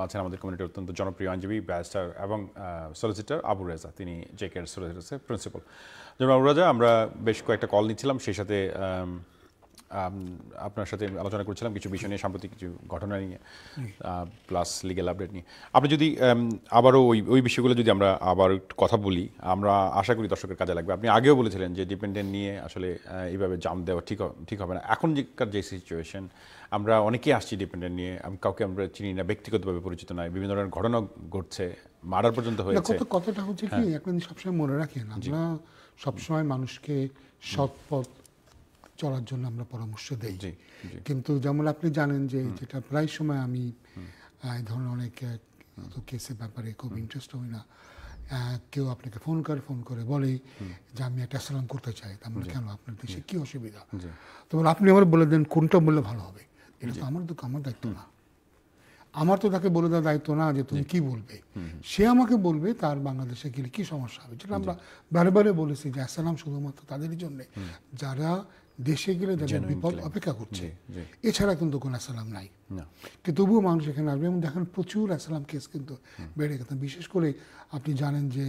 আছেন আমাদের কমিউনিটির অত্যন্ত জনপ্রিয় আইনজীবী ব্যারিস্টার এবং সলিসিটার আবু রেজা তিনি জেকের সলিসিটার্সের প্রিন্সিপাল যেমন আবু রাজা আমরা বেশ কয়েকটা কল নিচ্ছিলাম সেই সাথে আপনার সাথে আলোচনা করছিলাম কিছু বিষয় নিয়ে সাম্প্রতিক কিছু ঘটনা নিয়ে প্লাস লিগেল আপডেট নিয়ে আপনি যদি আবারও ওই ওই বিষয়গুলো যদি আমরা আবার কথা বলি আমরা আশা করি দর্শকের কাজে লাগবে আপনি আগেও বলেছিলেন যে ডিপেন্ডেন্ট নিয়ে আসলে এইভাবে জাম দেওয়া ঠিক ঠিক হবে না এখন যেকার যে সিচুয়েশন আমরা অনেকেই আসছি ডিপেন্ডেন্ট নিয়ে আমি কাউকে আমরা চিনি না ব্যক্তিগতভাবে পরিচিত নয় বিভিন্ন ধরনের ঘটনা ঘটছে মারার পর্যন্ত হয়েছে কথাটা হচ্ছে কি হ্যাঁ। একটা সবসময় মনে রাখেন আমরা সবসময় মানুষকে সৎ পথ চলার জন্য আমরা পরামর্শ দেই কিন্তু যেমন আপনি জানেন যে যেটা প্রায় সময় আমি এই ধরনের অনেক কেসের ব্যাপারে খুব ইন্টারেস্ট হই না কেউ আপনাকে ফোন করে ফোন করে বলে যে আমি একটা সালাম করতে চাই তারপরে মানে কেন আপনার দেশে কী অসুবিধা তখন আপনি আমার বলে দেন কোনটা বললে ভালো হবে এটা তো আমার তো আমার দায়িত্ব না আমার তো তাকে বলে দেওয়ার দায়িত্ব না যে তুমি কি বলবে সে আমাকে বলবে তার বাংলাদেশে গেলে কি সমস্যা হবে যেটা আমরা বারে বারে বলেছি যে অ্যাসালাম শুধুমাত্র তাদের জন্য যারা দেশে গেলে তাদের বিপদ অপেক্ষা করছে এছাড়া কিন্তু কোনো আসালাম নাই কিন্তু তবুও মানুষ এখানে আসবে এবং দেখেন প্রচুর আসালাম কেস কিন্তু বেড়ে গেছে বিশেষ করে আপনি জানেন যে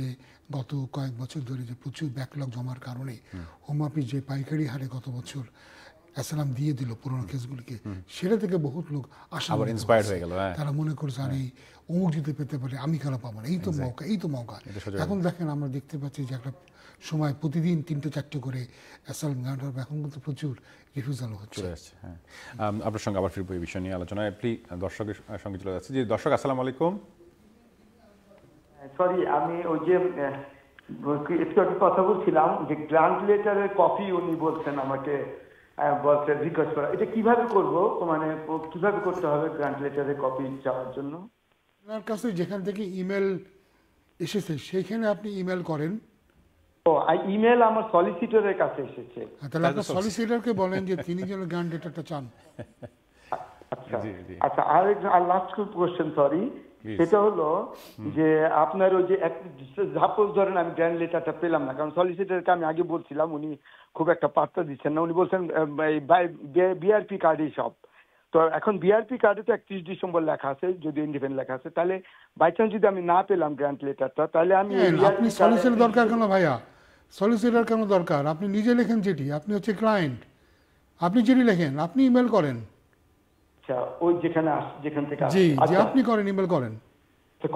গত কয়েক বছর ধরে যে প্রচুর ব্যাকলগ জমার কারণে হোম অফিস যে পাইকারি হারে গত বছর আসালাম দিয়ে দিল পুরোনো কেসগুলিকে সেটা থেকে বহুত লোক আসা হয়ে গেল হ্যাঁ। তারা মনে করছে আরে হ্যাঁ। অমুক যদি পেতে পারে আমি কেন পাবো না এই তো মৌকা এই তো মৌকা এখন দেখেন আমরা দেখতে পাচ্ছি যে একটা সময় প্রতিদিন তিনটে চারটে করে অ্যাসাল্ট গার্ডার এখন কিন্তু প্রচুর রিফিউজাল হচ্ছে হ্যাঁ আপনার সঙ্গে আবার ফিরবো এই বিষয় নিয়ে আলোচনা আপনি দর্শকের সঙ্গে চলে যাচ্ছে যে দর্শক আসসালাম আলাইকুম সরি আমি ওই যে একটু একটা কথা বলছিলাম যে গ্রান্ট লেটারের কপি উনি বলছেন আমাকে বলছে রিকোয়েস্ট করা এটা কিভাবে করব মানে কিভাবে করতে হবে গ্রান্ট লেটারের কপি চাওয়ার জন্য আপনার কাছে যেখান থেকে ইমেল এসেছে সেইখানে আপনি ইমেল করেন ও ইমেল আমার সলিসিটরের কাছে এসেছে তাহলে আপনার সলিসিটরকে বলেন যে তিনি যেন গ্র্যান্ড ডেটাটা চান আচ্ছা, আচ্ছা আর একজন আর লাস্ট কোয়েশ্চেন সরি সেটা হলো যে আপনার ওই যে সাপোজ ধরেন আমি গ্র্যান্ড লেটারটা পেলাম না কারণ সলিসিটরকে আমি আগে বলছিলাম উনি খুব একটা পাত্তা দিচ্ছেন না উনি বলছেন বিআরপি কার্ডই সব তো এখন বিআরপি কার্ডে তো একত্রিশ ডিসেম্বর লেখা আছে যদি ইন্ডিপেন্ডেন্ট লেখা আছে তাহলে বাই চান্স যদি আমি না পেলাম গ্র্যান্ড লেটারটা তাহলে আমি হ্যাঁ, দরকার কেন ভাইয়া সলিসিটার কেন দরকার আপনি নিজে লেখেন চিঠি আপনি হচ্ছে ক্লায়েন্ট আপনি চিঠি লেখেন আপনি ইমেল করেন আচ্ছা, ওই যেখানে যেখান থেকে জি জি আচ্ছা। আপনি করেন ইমেল করেন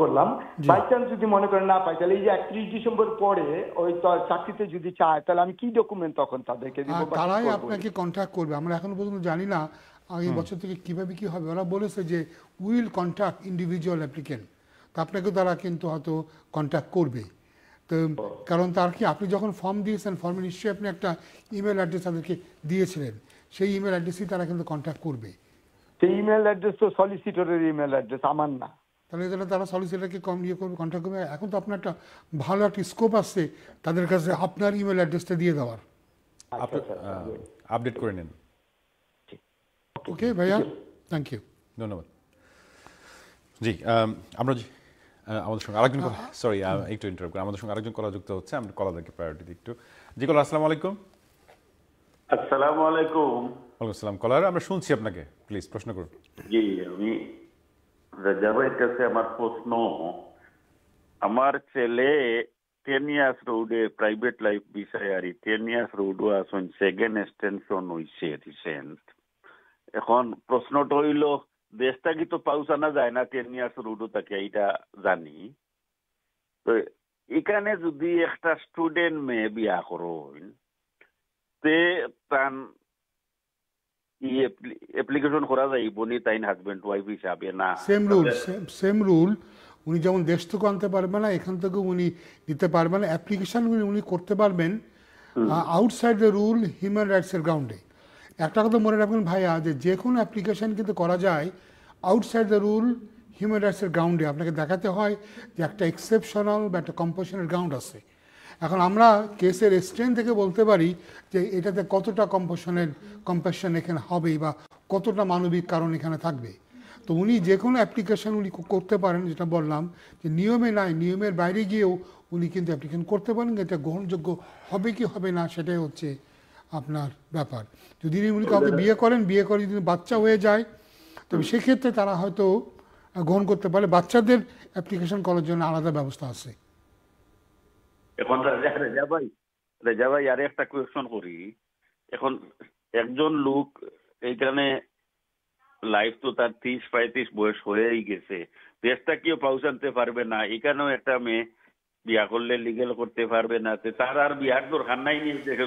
করলাম বাই চান্স যদি মনে করেন না পাই তাহলে এই যে একত্রিশ ডিসেম্বর পরে ওই চাকরিতে যদি চায় তাহলে আমি কি ডকুমেন্ট তখন তাদেরকে দিব তারাই আপনাকে কন্ট্যাক্ট করবে আমরা এখনো পর্যন্ত জানি না এই বছর থেকে কিভাবে কি হবে ওরা বলেছে যে উইল কন্ট্যাক্ট ইন্ডিভিজুয়াল অ্যাপ্লিকেন্ট আপনাকে তারা কিন্তু হয়তো কন্ট্যাক্ট করবে তো কারণ তার কি আপনি যখন ফর্ম দিয়েছেন ফর্মে নিশ্চয়ই আপনি একটা ইমেল অ্যাড্রেস তাদেরকে দিয়েছিলেন সেই ইমেল অ্যাড্রেসেই তারা কিন্তু কন্ট্যাক্ট করবে সেই ইমেল অ্যাড্রেস তো সলিসিটরের ইমেল অ্যাড্রেস আমার না তাহলে যেন তারা সলিসিটরকে কম ইয়ে করবে কন্ট্যাক্ট করবে এখন তো আপনার একটা ভালো একটা স্কোপ আসছে তাদের কাছে আপনার ইমেল অ্যাড্রেসটা দিয়ে দেওয়ার আচ্ছা, আচ্ছা, আচ্ছা। আপডেট করে নিন ওকে ভাইয়া থ্যাংক ইউ ধন্যবাদ জি আমরা আমাদের সঙ্গে আরেকজন সরি একটু ইন্টারভিউ করে আমাদের সঙ্গে আরেকজন কলা যুক্ত হচ্ছে আমরা কলাদেরকে প্রায়োরিটি দিই একটু জি কলা আসসালামু আলাইকুম আসসালামু আলাইকুম ওয়ালাইকুম আসসালাম কলার আমরা শুনছি আপনাকে প্লিজ প্রশ্ন করুন জি আমি রাজাবের কাছে আমার প্রশ্ন আমার ছেলে ten years a private life বিষয় আর টেন ইয়ার্স রোড আসুন সেকেন্ড এক্সটেনশন হইছে রিসেন্ট এখন প্রশ্নটা হইল দেশটা কি তো পাউসানা যায় না টেন ইয়ার্স রুডও থাকে এইটা জানি তো এখানে যদি একটা স্টুডেন্ট মেয়ে বিয়া করুন তে তান ই অ্যাপ্লিকেশন করা যাইব নি তাইন হাজবেন্ড ওয়াইফ হিসাবে না সেম রুল সেম রুল উনি যেমন দেশ থেকে আনতে পারবে না এখান থেকে উনি নিতে পারবে না অ্যাপ্লিকেশন উনি করতে পারবেন outside the rule human rights এর গ্রাউন্ডে একটা কথা মনে রাখবেন ভাইয়া যে যে কোনো অ্যাপ্লিকেশান কিন্তু করা যায় আউটসাইড দ্য রুল হিউম্যান রাইটসের গ্রাউন্ডে আপনাকে দেখাতে হয় যে একটা এক্সেপশনাল বা একটা কম্পোশনের গ্রাউন্ড আছে এখন আমরা কেসের স্ট্রেন থেকে বলতে পারি যে এটাতে কতটা কম্পোশনের কম্পাশন এখানে হবে বা কতটা মানবিক কারণ এখানে থাকবে তো উনি যে কোনো অ্যাপ্লিকেশান উনি করতে পারেন যেটা বললাম যে নিয়মে নাই নিয়মের বাইরে গিয়েও উনি কিন্তু অ্যাপ্লিকেশন করতে পারেন এটা গ্রহণযোগ্য হবে কি হবে না সেটাই হচ্ছে আপনার ব্যাপার যদি উনি কাউকে বিয়ে করেন বিয়ে করে যদি বাচ্চা হয়ে যায় তবে সেক্ষেত্রে তারা হয়তো গ্রহণ করতে পারে বাচ্চাদের অ্যাপ্লিকেশন করার জন্য আলাদা ব্যবস্থা আছে এখন ভাই রেজা ভাই একটা কোয়েশন করি এখন একজন লোক এইখানে লাইফ তো তার ত্রিশ পঁয়ত্রিশ বয়স হয়েই গেছে দেশটা কেউ পৌঁছানতে পারবে না এখানেও একটা মেয়ে বিয়া করলে লিগেল করতে পারবে না তার আর বিয়ার দরকার নাই নিয়ে দেখে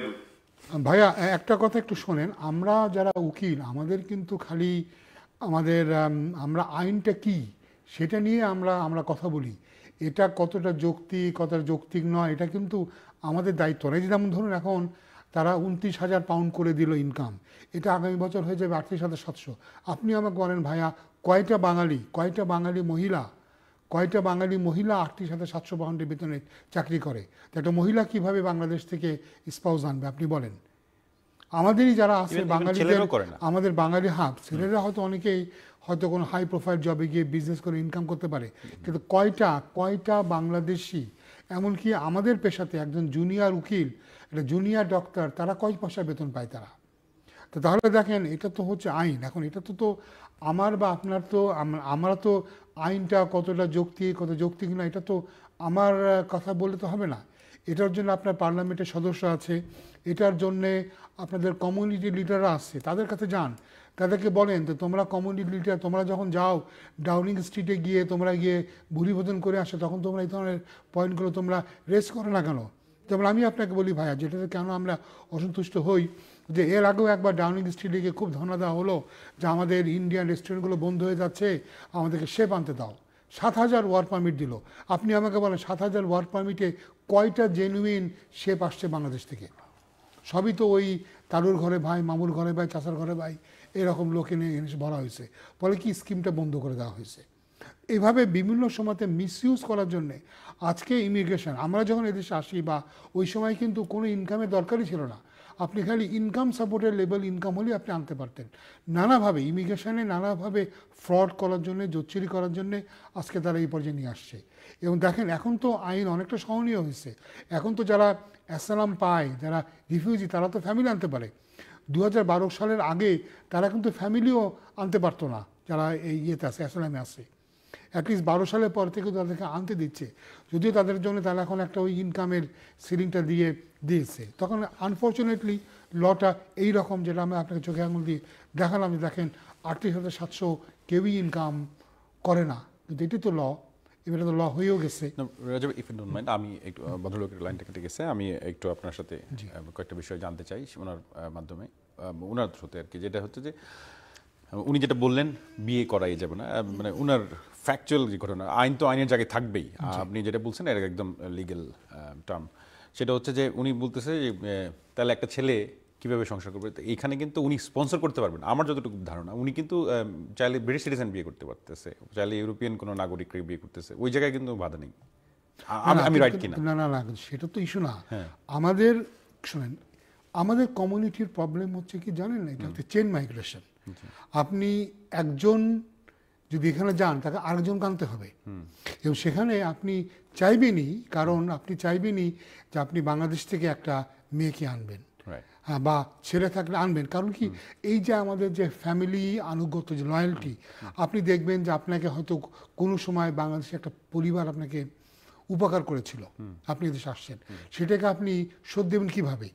ভাইয়া একটা কথা একটু শোনেন আমরা যারা উকিল আমাদের কিন্তু খালি আমাদের আমরা আইনটা কি সেটা নিয়ে আমরা আমরা কথা বলি এটা কতটা যৌক্তিক কতটা যৌক্তিক নয় এটা কিন্তু আমাদের দায়িত্ব নয় যেমন ধরুন এখন তারা উনত্রিশ হাজার পাউন্ড করে দিল ইনকাম এটা আগামী বছর হয়ে যাবে আটত্রিশ হাজার সাতশো আপনি আমাকে বলেন ভাইয়া কয়টা বাঙালি কয়টা বাঙালি মহিলা কয়টা বাঙালি মহিলা আটটি সাথে সাতশো পাউন্ডের বেতনে চাকরি করে তো একটা মহিলা কিভাবে বাংলাদেশ থেকে স্পাউস আনবে আপনি বলেন আমাদেরই যারা আছে বাঙালি আমাদের বাঙালি হাব হ্যাঁ, ছেলেরা হয়তো অনেকেই হয়তো কোনো হাই প্রোফাইল জবে গিয়ে বিজনেস করে ইনকাম করতে পারে কিন্তু কয়টা কয়টা বাংলাদেশি এমনকি আমাদের পেশাতে একজন জুনিয়র উকিল একটা জুনিয়র ডক্টর তারা কয় পয়সা বেতন পায় তারা তো তাহলে দেখেন এটা তো হচ্ছে আইন এখন এটা তো তো আমার বা আপনার তো আমরা তো আইনটা কতটা যৌক্তিক কত যৌক্তিক না এটা তো আমার কথা বললে তো হবে না এটার জন্য আপনার পার্লামেন্টের সদস্য আছে এটার জন্যে আপনাদের কমিউনিটি লিডাররা আসছে তাদের কাছে যান তাদেরকে বলেন তো তোমরা কমিউনিটি লিডার তোমরা যখন যাও ডাউনিং স্ট্রিটে গিয়ে তোমরা গিয়ে ভূরিভোজন করে আসো তখন তোমরা এই ধরনের পয়েন্টগুলো তোমরা রেস করো না কেন তোমরা আমি আপনাকে বলি ভাইয়া যেটাতে কেন আমরা অসন্তুষ্ট হই যে এর আগেও একবার ডাউনিং স্ট্রিটে খুব ধনা দেওয়া হলো যে আমাদের ইন্ডিয়ান রেস্টুরেন্টগুলো বন্ধ হয়ে যাচ্ছে আমাদেরকে শেপ আনতে দাও সাত হাজার ওয়ার্ক পারমিট দিল আপনি আমাকে বলেন সাত হাজার ওয়ার্ক পারমিটে কয়টা জেনুইন শেপ আসছে বাংলাদেশ থেকে সবই তো ওই তারুর ঘরে ভাই মামুর ঘরে ভাই চাষার ঘরে ভাই এরকম লোক এনে এনে ভরা হয়েছে ফলে কি স্কিমটা বন্ধ করে দেওয়া হয়েছে এভাবে বিভিন্ন সময়তে মিসইউজ করার জন্যে আজকে ইমিগ্রেশন আমরা যখন এদেশে আসি বা ওই সময় কিন্তু কোনো ইনকামের দরকারই ছিল না আপনি খালি ইনকাম সাপোর্টের লেভেল ইনকাম হলেই আপনি আনতে পারতেন নানাভাবে ইমিগ্রেশনে নানাভাবে ফ্রড করার জন্যে জোচ্ছুরি করার জন্যে আজকে তারা এই পর্যায়ে নিয়ে আসছে এবং দেখেন এখন তো আইন অনেকটা সহনীয় হয়েছে এখন তো যারা অ্যাসালাম পায় যারা রিফিউজি তারা তো ফ্যামিলি আনতে পারে দু সালের আগে তারা কিন্তু ফ্যামিলিও আনতে পারতো না যারা এই ইয়েতে আছে অ্যাসালামে আছে অ্যাটলিস্ট বারো সালের পর থেকে তাদেরকে আনতে দিচ্ছে যদিও তাদের জন্য তারা এখন একটা ওই ইনকামের সিলিংটা দিয়ে দিয়েছে তখন আনফর্চুনেটলি লটা এই রকম যেটা আমি আপনাকে চোখে আঙুল দিয়ে দেখালাম যে দেখেন আটত্রিশ হাজার সাতশো কেউই ইনকাম করে না কিন্তু এটি তো ল এবারে তো ল হয়েও গেছে রাজব ইফ ডোন্ট আমি একটু ভদ্রলোকের লাইনটা কেটে গেছে আমি একটু আপনার সাথে কয়েকটা বিষয় জানতে চাই ওনার মাধ্যমে ওনার থ্রুতে আর কি যেটা হচ্ছে যে উনি যেটা বললেন বিয়ে করাই যাবে না মানে উনার ফ্যাকচুয়াল যে ঘটনা আইন তো আইনের জায়গায় থাকবেই আপনি যেটা বলছেন এটা একদম লিগেল টার্ম সেটা হচ্ছে যে উনি বলতেছে যে তাহলে একটা ছেলে কীভাবে সংসার করবে এখানে কিন্তু উনি স্পন্সর করতে পারবেন আমার যতটুকু ধারণা উনি কিন্তু চাইলে ব্রিটিশ সিটিজেন বিয়ে করতে পারতেছে চাইলে ইউরোপিয়ান কোনো নাগরিককে বিয়ে করতেছে ওই জায়গায় কিন্তু বাধা নেই আমি রাইট কিনা না না না সেটা তো ইস্যু না হ্যাঁ। আমাদের শুনেন আমাদের কমিউনিটির প্রবলেম হচ্ছে কি জানেন না এটা হচ্ছে চেন মাইগ্রেশন আচ্ছা। আপনি একজন যদি এখানে যান তাকে আরেকজনকে আনতে হবে এবং সেখানে আপনি চাইবেনই কারণ আপনি চাইবেনই যে আপনি বাংলাদেশ থেকে একটা মেয়েকে আনবেন হ্যাঁ বা ছেলে থাকলে আনবেন কারণ কি এই যে আমাদের যে ফ্যামিলি আনুগত্য যে লয়্যালটি আপনি দেখবেন যে আপনাকে হয়তো কোনো সময় বাংলাদেশে একটা পরিবার আপনাকে উপকার করেছিল আপনি এদেশে আসছেন সেটাকে আপনি শোধ দেবেন কীভাবে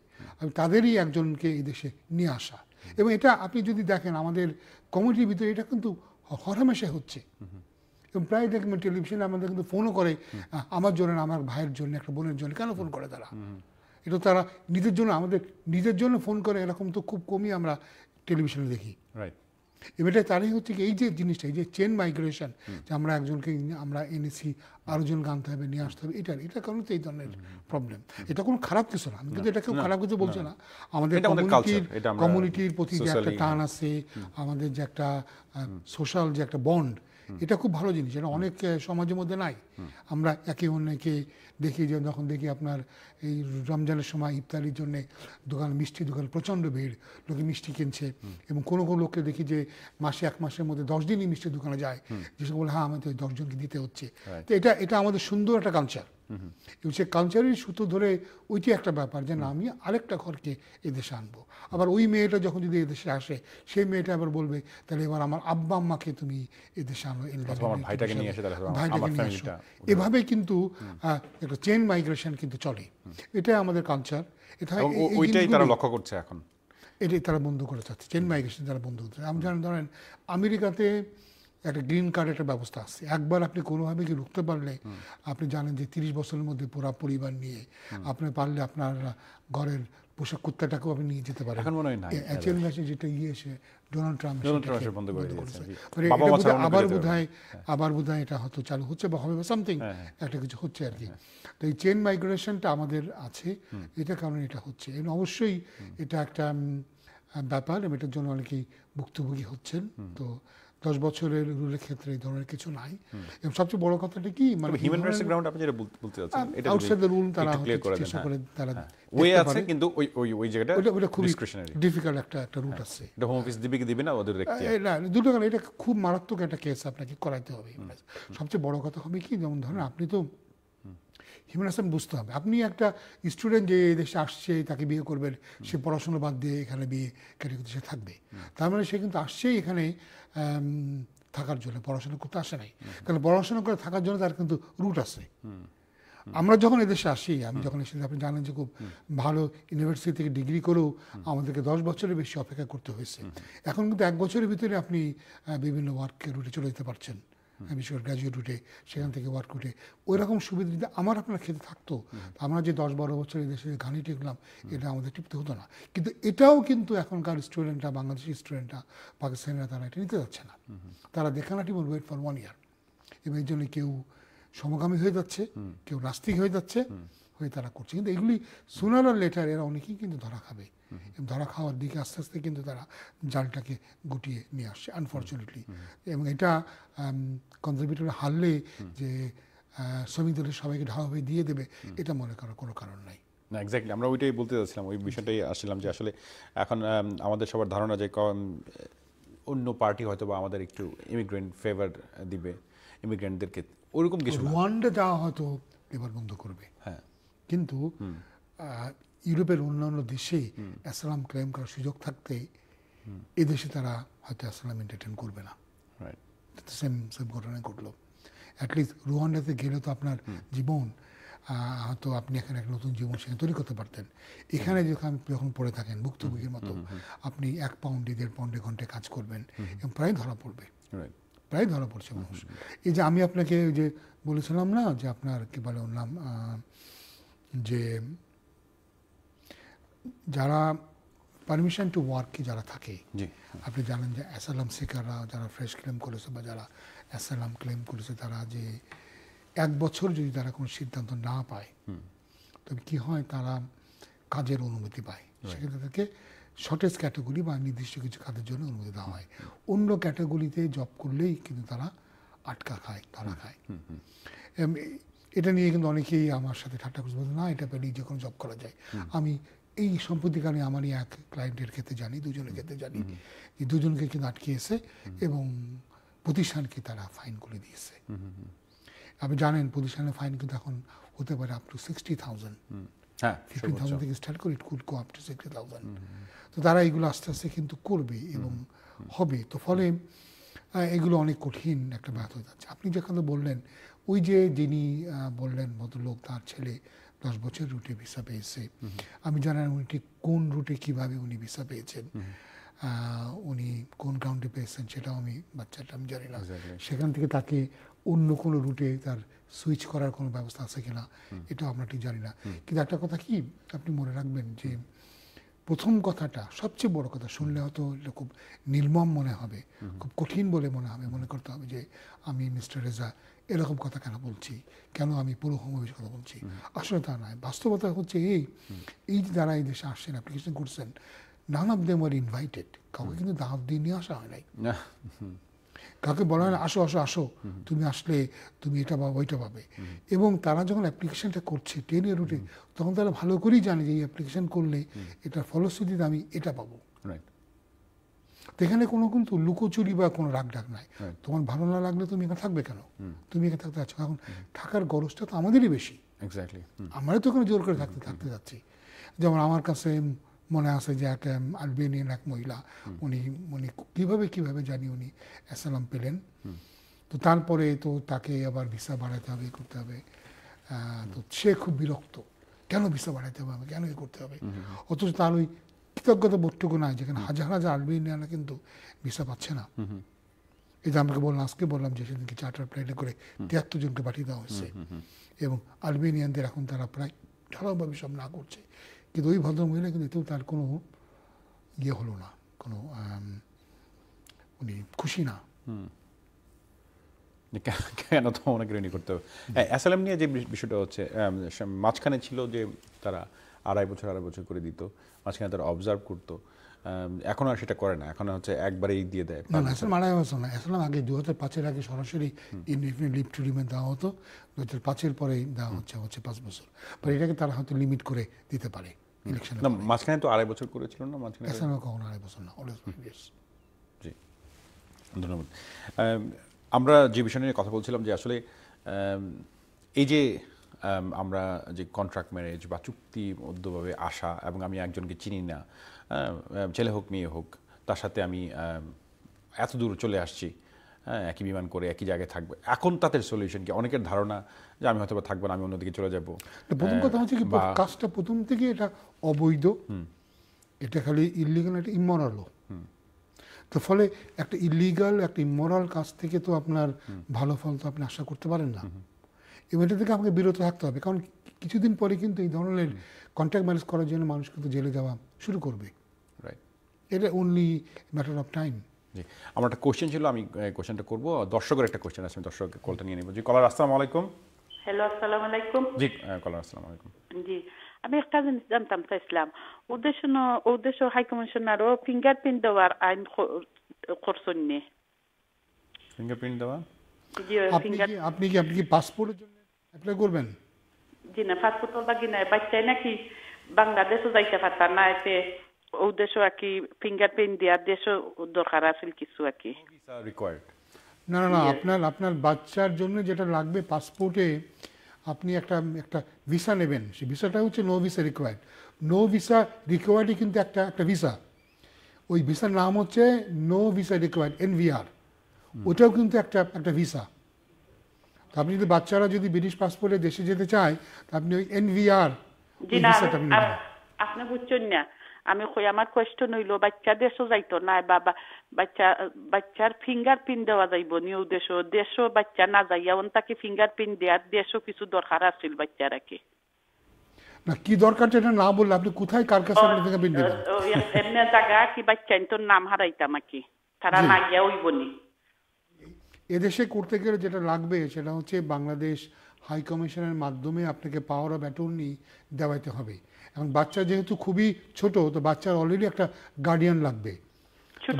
তাদেরই একজনকে এই দেশে নিয়ে আসা এবং এটা আপনি যদি দেখেন আমাদের কমিটির ভিতরে এটা কিন্তু হরহামেশাই হচ্ছে এবং প্রায় দেখবেন টেলিভিশনে আমাদের কিন্তু ফোনও করে আমার জন্য আমার ভাইয়ের জন্য একটা বোনের জন্য কেন ফোন করে তারা এটা তারা নিজের জন্য আমাদের নিজের জন্য ফোন করে এরকম তো খুব কমই আমরা টেলিভিশনে দেখি রাইট এবারে তারই হচ্ছে কি এই যে জিনিসটা এই যে চেন মাইগ্রেশন যে আমরা একজনকে আমরা এনেছি আরো জনকে গানতে হবে নিয়ে আসতে হবে এটার এটা কারণ তো এই ধরনের প্রবলেম এটা কোনো খারাপ কিছু না আমি কিন্তু এটা কেউ খারাপ কিছু বলছে না আমাদের কমিউনিটির কমিউনিটির প্রতি যে একটা টান আছে আমাদের যে একটা সোশ্যাল যে একটা বন্ড এটা খুব ভালো জিনিস এটা অনেক সমাজের মধ্যে নাই আমরা একে অন্যকে দেখি যে যখন দেখি আপনার এই রমজানের সময় ইফতারির জন্য দোকান মিষ্টি দোকান প্রচণ্ড ভিড় লোকে মিষ্টি কিনছে এবং কোনো কোনো লোককে দেখি যে মাসে এক মাসের মধ্যে দশ দিনই মিষ্টির দোকানে যায় যেসব বলে হ্যাঁ আমাদের দশজনকে দিতে হচ্ছে তো এটা এটা আমাদের সুন্দর একটা কালচার এবং সে কালচারের সুতো ধরে ওইটি একটা ব্যাপার যে না আমি আরেকটা ঘরকে এদেশে আনবো আবার ওই মেয়েটা যখন যদি এদেশে আসে সেই মেয়েটা আবার বলবে তাহলে এবার আমার আব্বা আম্মাকে তুমি এদেশে আনো ভাইটাকে নিয়ে আসো এভাবে কিন্তু একটা চেন মাইগ্রেশন কিন্তু চলে এটা আমাদের কালচার এটা তারা লক্ষ্য করছে এখন এটাই তারা বন্ধ করে চাচ্ছে চেন মাইগ্রেশন তারা বন্ধ করছে আমি জানেন ধরেন আমেরিকাতে একটা গ্রিন কার্ড একটা ব্যবস্থা আছে একবার আপনি কোনোভাবে কি রুখতে পারলে আপনি জানেন যে তিরিশ বছরের মধ্যে পুরা পরিবার নিয়ে আপনি পারলে আপনার ঘরের পোশাক কুত্তাটাকেও আপনি নিয়ে যেতে পারেন অ্যাকচুয়ালি ম্যাচে যেটা ইয়ে এসে ডোনাল্ড ট্রাম্প মানে আবার বোধ হয় আবার বোধ হয় এটা হয়তো চালু হচ্ছে বা হবে বা হ্যাঁ, সামথিং হ্যাঁ। একটা কিছু হচ্ছে আর কি তো এই চেন মাইগ্রেশনটা আমাদের আছে এটা কারণে এটা হচ্ছে এবং অবশ্যই এটা একটা ব্যাপার এবং এটার জন্য অনেকেই ভুক্তভোগী হচ্ছেন তো দশ বছরের রুলের ক্ষেত্রে এই ধরনের কিছু নাই এবং সবচেয়ে বড় কথাটা কি মানে হিউম্যান রাইটস গ্রাউন্ড আপনি যেটা বলতে চাচ্ছেন এটা আউটসাইড দ্য রুল তারা করে হ্যাঁ। তারা হ্যাঁ। আছে কিন্তু ওই ওই ওই জায়গাটা ওটা খুব ডিফিকাল্ট একটা একটা রুট হ্যাঁ। আছে এটা হোম অফিস দিবে কি দিবে না ওদের না দুটো কারণ এটা খুব মারাত্মক একটা কেস আপনাকে করাইতে হবে সবচেয়ে বড় কথা হবে কি যেমন ধরেন আপনি তো হিউম্যান বুঝতে হবে আপনি একটা স্টুডেন্ট যে দেশে আসছে তাকে বিয়ে করবেন সে পড়াশোনা বাদ দিয়ে এখানে বিয়ে ক্যাটাগরিতে থাকবে তার মানে সে কিন্তু আসছেই এখানে থাকার জন্য পড়াশোনা করতে আসে নাই কারণ পড়াশোনা করে থাকার জন্য তার কিন্তু রুট আছে আমরা যখন এদেশে আসি আমি যখন এসে আপনি জানেন যে খুব ভালো ইউনিভার্সিটি থেকে ডিগ্রি করেও আমাদেরকে দশ বছরের বেশি অপেক্ষা করতে হয়েছে এখন কিন্তু এক বছরের ভিতরে আপনি বিভিন্ন ওয়ার্ককে রুটে চলে যেতে পারছেন আমি সেখানে গ্র্যাজুয়েট উঠে সেখান থেকে ওয়ার্ক উঠে ওই রকম সুবিধা যদি আমার আপনার খেতে থাকতো আমরা যে দশ বারো বছর এদেশে যে ঘানি টিকলাম এটা আমাদের টিপতে হতো না কিন্তু এটাও কিন্তু এখনকার স্টুডেন্টরা বাংলাদেশি স্টুডেন্টরা পাকিস্তানিরা তারা এটা নিতে যাচ্ছে না তারা দেখে না টিম ওয়েট ফর ওয়ান ইয়ার এবং এই জন্য কেউ সমগামী হয়ে যাচ্ছে কেউ নাস্তিক হয়ে যাচ্ছে হয়ে তারা করছে কিন্তু এগুলি সোনার লেটার এরা অনেকেই কিন্তু ধরা খাবে ধরা খাওয়ার দিকে আস্তে আস্তে কিন্তু তারা জালটাকে গুটিয়ে নিয়ে আসছে আনফর্চুনেটলি এবং এটা কনজারভেটিভ হারলে যে শ্রমিক দলের সবাইকে হয়ে দিয়ে দেবে এটা মনে করার কোনো কারণ নাই না এক্স্যাক্টলি আমরা ওইটাই বলতে চাচ্ছিলাম ওই বিষয়টাই আসছিলাম যে আসলে এখন আমাদের সবার ধারণা যে অন্য পার্টি হয়তো বা আমাদের একটু ইমিগ্রেন্ট ফেভার দিবে ইমিগ্রেন্টদেরকে ওরকম কিছু ওয়ান্ডে যাওয়া হয়তো এবার বন্ধ করবে হ্যাঁ কিন্তু ইউরোপের অন্যান্য দেশে অ্যাসলাম ক্লেম করার সুযোগ থাকতে এদেশে তারা হয়তো অ্যাসলাম এন্টারটেন করবে না সেম সেম ঘটনায় ঘটলো অ্যাটলিস্ট রুয়ান্ডাতে গেলে তো আপনার জীবন হয়তো আপনি এখানে এক নতুন জীবন সেখানে তৈরি করতে পারতেন এখানে যখন যখন পড়ে থাকেন ভুক্তভোগীর মতো আপনি এক পাউন্ডে দেড় পাউন্ডে ঘন্টায় কাজ করবেন এবং প্রায় ধরা পড়বে প্রায় ধরা পড়ছে মানুষ এই যে আমি আপনাকে যে বলেছিলাম না যে আপনার কি বলে ওর নাম যে যারা পারমিশন টু ওয়ার্কে যারা থাকে আপনি জানেন যে অ্যাসালাম শিকাররা যারা ফ্রেশ ক্লেম করেছে বা যারা অ্যাসালাম ক্লেম করেছে তারা যে এক বছর যদি তারা কোনো সিদ্ধান্ত না পায় তবে কি হয় তারা কাজের অনুমতি পায় সেক্ষেত্রে তাদেরকে শর্টেজ ক্যাটাগরি বা নির্দিষ্ট কিছু কাজের জন্য অনুমতি দেওয়া হয় অন্য ক্যাটাগরিতে জব করলেই কিন্তু তারা আটকা খায় তারা খায় এটা নিয়ে কিন্তু অনেকেই আমার সাথে ঠাট্টা করছে না এটা পেলেই যে কোনো জব করা যায় আমি এই সম্প্রতিকালে আমারই এক ক্লায়েন্টের ক্ষেত্রে জানি দুজনের ক্ষেত্রে জানি যে দুজনকে কিন্তু আটকিয়েছে এবং প্রতিষ্ঠানকে তারা ফাইন করে দিয়েছে আপনি জানেন প্রতিষ্ঠানের ফাইন কিন্তু এখন হতে পারে up to sixty thousand fifty thousand থেকে স্টার্ট করে it could go up to sixty thousand তো তারা এগুলো আস্তে আস্তে কিন্তু করবে এবং হবে তো ফলে এগুলো অনেক কঠিন একটা ব্যাপার হয়ে যাচ্ছে আপনি যেখানে বললেন ওই যে যিনি বললেন ভদ্রলোক তার ছেলে দশ বছর রুটে ভিসা পেয়েছে আমি জানার উনি ঠিক কোন রুটে কিভাবে উনি ভিসা পেয়েছেন উনি কোন কাউন্টে পেয়েছেন সেটাও আমি বাচ্চাটা আমি জানি না সেখান থেকে তাকে অন্য কোনো রুটে তার সুইচ করার কোনো ব্যবস্থা আছে কিনা এটাও আমরা ঠিক জানি না কিন্তু একটা কথা কি আপনি মনে রাখবেন যে প্রথম কথাটা সবচেয়ে বড় কথা শুনলে হয়তো খুব নির্মম মনে হবে খুব কঠিন বলে মনে হবে মনে করতে হবে যে আমি মিস্টার রেজা এরকম কথা কেন বলছি কেন আমি পুরো হোমবেশ কথা বলছি আসলে তা নয় বাস্তবতা হচ্ছে এই এই যে যারা এই দেশে আসছেন অ্যাপ্লিকেশন করছেন none of them are invited কাউকে কিন্তু দাঁত দিয়ে নিয়ে আসা হয় নাই কাকে বলা হয় আসো আসো আসো তুমি আসলে তুমি এটা পাবে ওইটা পাবে এবং তারা যখন অ্যাপ্লিকেশনটা করছে ট্রেনের রুটে তখন তারা ভালো করেই জানে যে এই অ্যাপ্লিকেশন করলে এটার ফলশ্রুতিতে আমি এটা পাবো এখানে কোনো কিন্তু লুকোচুরি বা কোনো রাগ ডাক নাই তোমার ভালো না লাগলে তুমি এখানে থাকবে কেন তুমি এখানে থাকতে চাচ্ছ এখন থাকার গরজটা তো আমাদেরই বেশি এক্স্যাক্টলি আমরাই তো এখানে জোর করে থাকতে থাকতে যাচ্ছি যেমন আমার কাছে মনে আছে যে এক আলবেনিয়ান এক মহিলা উনি উনি কীভাবে কীভাবে জানি উনি অ্যাসালাম পেলেন তো তারপরে তো তাকে আবার ভিসা বাড়াতে হবে করতে হবে তো সে খুব বিরক্ত কেন ভিসা বাড়াতে হবে কেন এ করতে হবে অথচ তার ওই কৃতজ্ঞতা বোধটুকু নাই যেখানে হাজার হাজার আলবেনিয়ানরা কিন্তু ভিসা পাচ্ছে না এই যে আমাকে বললাম আজকে বললাম যে সেদিনকে চার্টার প্লেনে করে তিয়াত্তর জনকে পাঠিয়ে দেওয়া হয়েছে এবং আলবেনিয়ানদের এখন তারা প্রায় ঢালাওভাবে সব না করছে কিন্তু ওই ভদ্রমহিলা কিন্তু এতেও তার কোনো ইয়ে হলো না কোনো উনি খুশি না কেন তো ওনাকে রেডি করতে হবে অ্যাসালাম নিয়ে যে বিষয়টা হচ্ছে মাঝখানে ছিল যে তারা আড়াই বছর আড়াই বছর করে দিত মাঝখানে তারা অবজার্ভ করতো এখন আর সেটা করে না এখন হচ্ছে একবারেই দিয়ে দেয় না না আসলে মারা গেছে না আসলাম আগে দু হাজার পাঁচের আগে সরাসরি ইনডিফিনিট লিভ টু রিমেন্ট দেওয়া হতো দু হাজার পাঁচের পরে দেওয়া হচ্ছে হচ্ছে পাঁচ বছর বাট এটাকে তারা হয়তো লিমিট করে দিতে পারে ইলেকশন না মাঝখানে তো আড়াই বছর করেছিল না মাঝখানে কখনো আড়াই বছর না অলওয়েজ জি ধন্যবাদ আমরা যে বিষয় নিয়ে কথা বলছিলাম যে আসলে এই যে আমরা যে কন্ট্রাক্ট ম্যারেজ বা চুক্তিবদ্ধভাবে আসা এবং আমি একজনকে চিনি না ছেলে হোক মেয়ে হোক তার সাথে আমি এত দূর চলে আসছি হ্যাঁ একই বিমান করে একই জায়গায় থাকবে এখন তাদের সলিউশন কি অনেকের ধারণা যে আমি হয়তো থাকবো না আমি অন্যদিকে চলে যাবো প্রথম হ্যাঁ, কথা হচ্ছে কি কাজটা প্রথম থেকে এটা অবৈধ এটা খালি ইলিগাল একটা ইমরালও তো ফলে একটা ইলিগাল একটা ইমরাল কাজ থেকে তো আপনার ভালো ফল তো আপনি আশা করতে পারেন না এবং এটা থেকে আমাকে বিরত থাকতে হবে কারণ কিছুদিন পরে কিন্তু এই ধরনের কন্ট্যাক্ট ম্যানেজ করার জন্য মানুষ কিন্তু জেলে যাওয়া শুরু করবে এটা অনলি ম্যাটার অফ টাইম আমার একটা কোশ্চেন ছিল আমি কোশ্চেনটা করব দর্শকের একটা কোশ্চেন আছে আমি দর্শক কলটা নিয়ে নেব জি কলার আসসালামু আলাইকুম হ্যালো আসসালামু আলাইকুম জি কলার আসসালামু আলাইকুম জি আমি একটা জিনিস জানতাম ইসলাম উদ্দেশ্য উদ্দেশ্য হাই কমিশনার ও ফিঙ্গারপ্রিন্ট দেওয়ার আইন করছেন নি ফিঙ্গারপ্রিন্ট দেওয়া আপনি কি আপনি কি পাসপোর্টের জন্য অ্যাপ্লাই করবেন জি না পাসপোর্ট লাগি না বাচ্চাই নাকি বাংলাদেশে যাইতে পারতাম না এতে উদ্দেশ্য আর কি ফিঙ্গারপ্রিন্ট দেওয়ার দেশ দরকার আছে কিছু আর কি না না না আপনার আপনার বাচ্চার জন্য যেটা লাগবে পাসপোর্টে আপনি একটা একটা ভিসা নেবেন সেই ভিসাটা হচ্ছে no visa required no visa রিকোয়ার্ডই কিন্তু একটা একটা ভিসা ওই ভিসার নাম হচ্ছে নো ভিসা রিকোয়ার্ড এনভিআর ওটাও কিন্তু একটা একটা ভিসা আপনি যদি বাচ্চারা যদি ব্রিটিশ পাসপোর্টে দেশে যেতে চায় আপনি ওই এনভিআর ভিসাটা আপনি আপনি বুঝছেন না আমি কই আমার কষ্ট নইলো বাচ্চা দেশও যাইতো না বাবা বাচ্চা বাচ্চার ফিঙ্গার প্রিন্ট দেওয়া যাইব নিউ দেশও দেশও বাচ্চা না যাইয়া ওন তাকে ফিঙ্গার প্রিন্ট দেওয়ার দেশও কিছু দরকার আসছিল বাচ্চারাকে না কি দরকার যেটা না বললে আপনি কোথায় কার কাছে আপনি থেকে বিল দিবেন এমনি জায়গা কি বাচ্চা তোর নাম হারাইতাম কি তারা না গিয়া ওই বনি এদেশে করতে গেলে যেটা লাগবে সেটা হচ্ছে বাংলাদেশ হাই কমিশনের মাধ্যমে আপনাকে পাওয়ার অফ অ্যাটর্নি দেওয়াইতে হবে এখন বাচ্চা যেহেতু খুবই ছোট তো বাচ্চার অলরেডি একটা গার্ডিয়ান লাগবে সে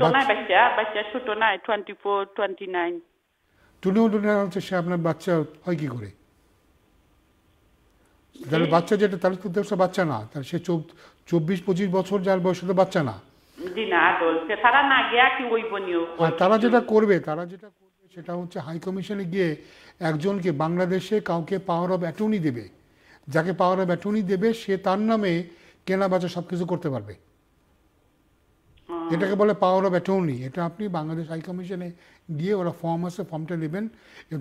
আপনার বাচ্চা হয় কি করে তাহলে বাচ্চা যেটা তাহলে তো বাচ্চা না তাহলে সে চব্বিশ পঁচিশ বছর যার বয়স তো বাচ্চা না তারা যেটা করবে তারা যেটা সেটা হচ্ছে হাই কমিশনে গিয়ে একজনকে বাংলাদেশে কাউকে পাওয়ার অফ অ্যাটর্নি দেবে যাকে পাওয়ার অফ অ্যাটর্নি দেবে সে তার নামে কেনা বেচা সব কিছু করতে পারবে এটাকে বলে পাওয়ার অফ অ্যাটর্নি এটা আপনি বাংলাদেশ হাই কমিশনে গিয়ে ওরা ফর্ম আছে ফর্মটা নেবেন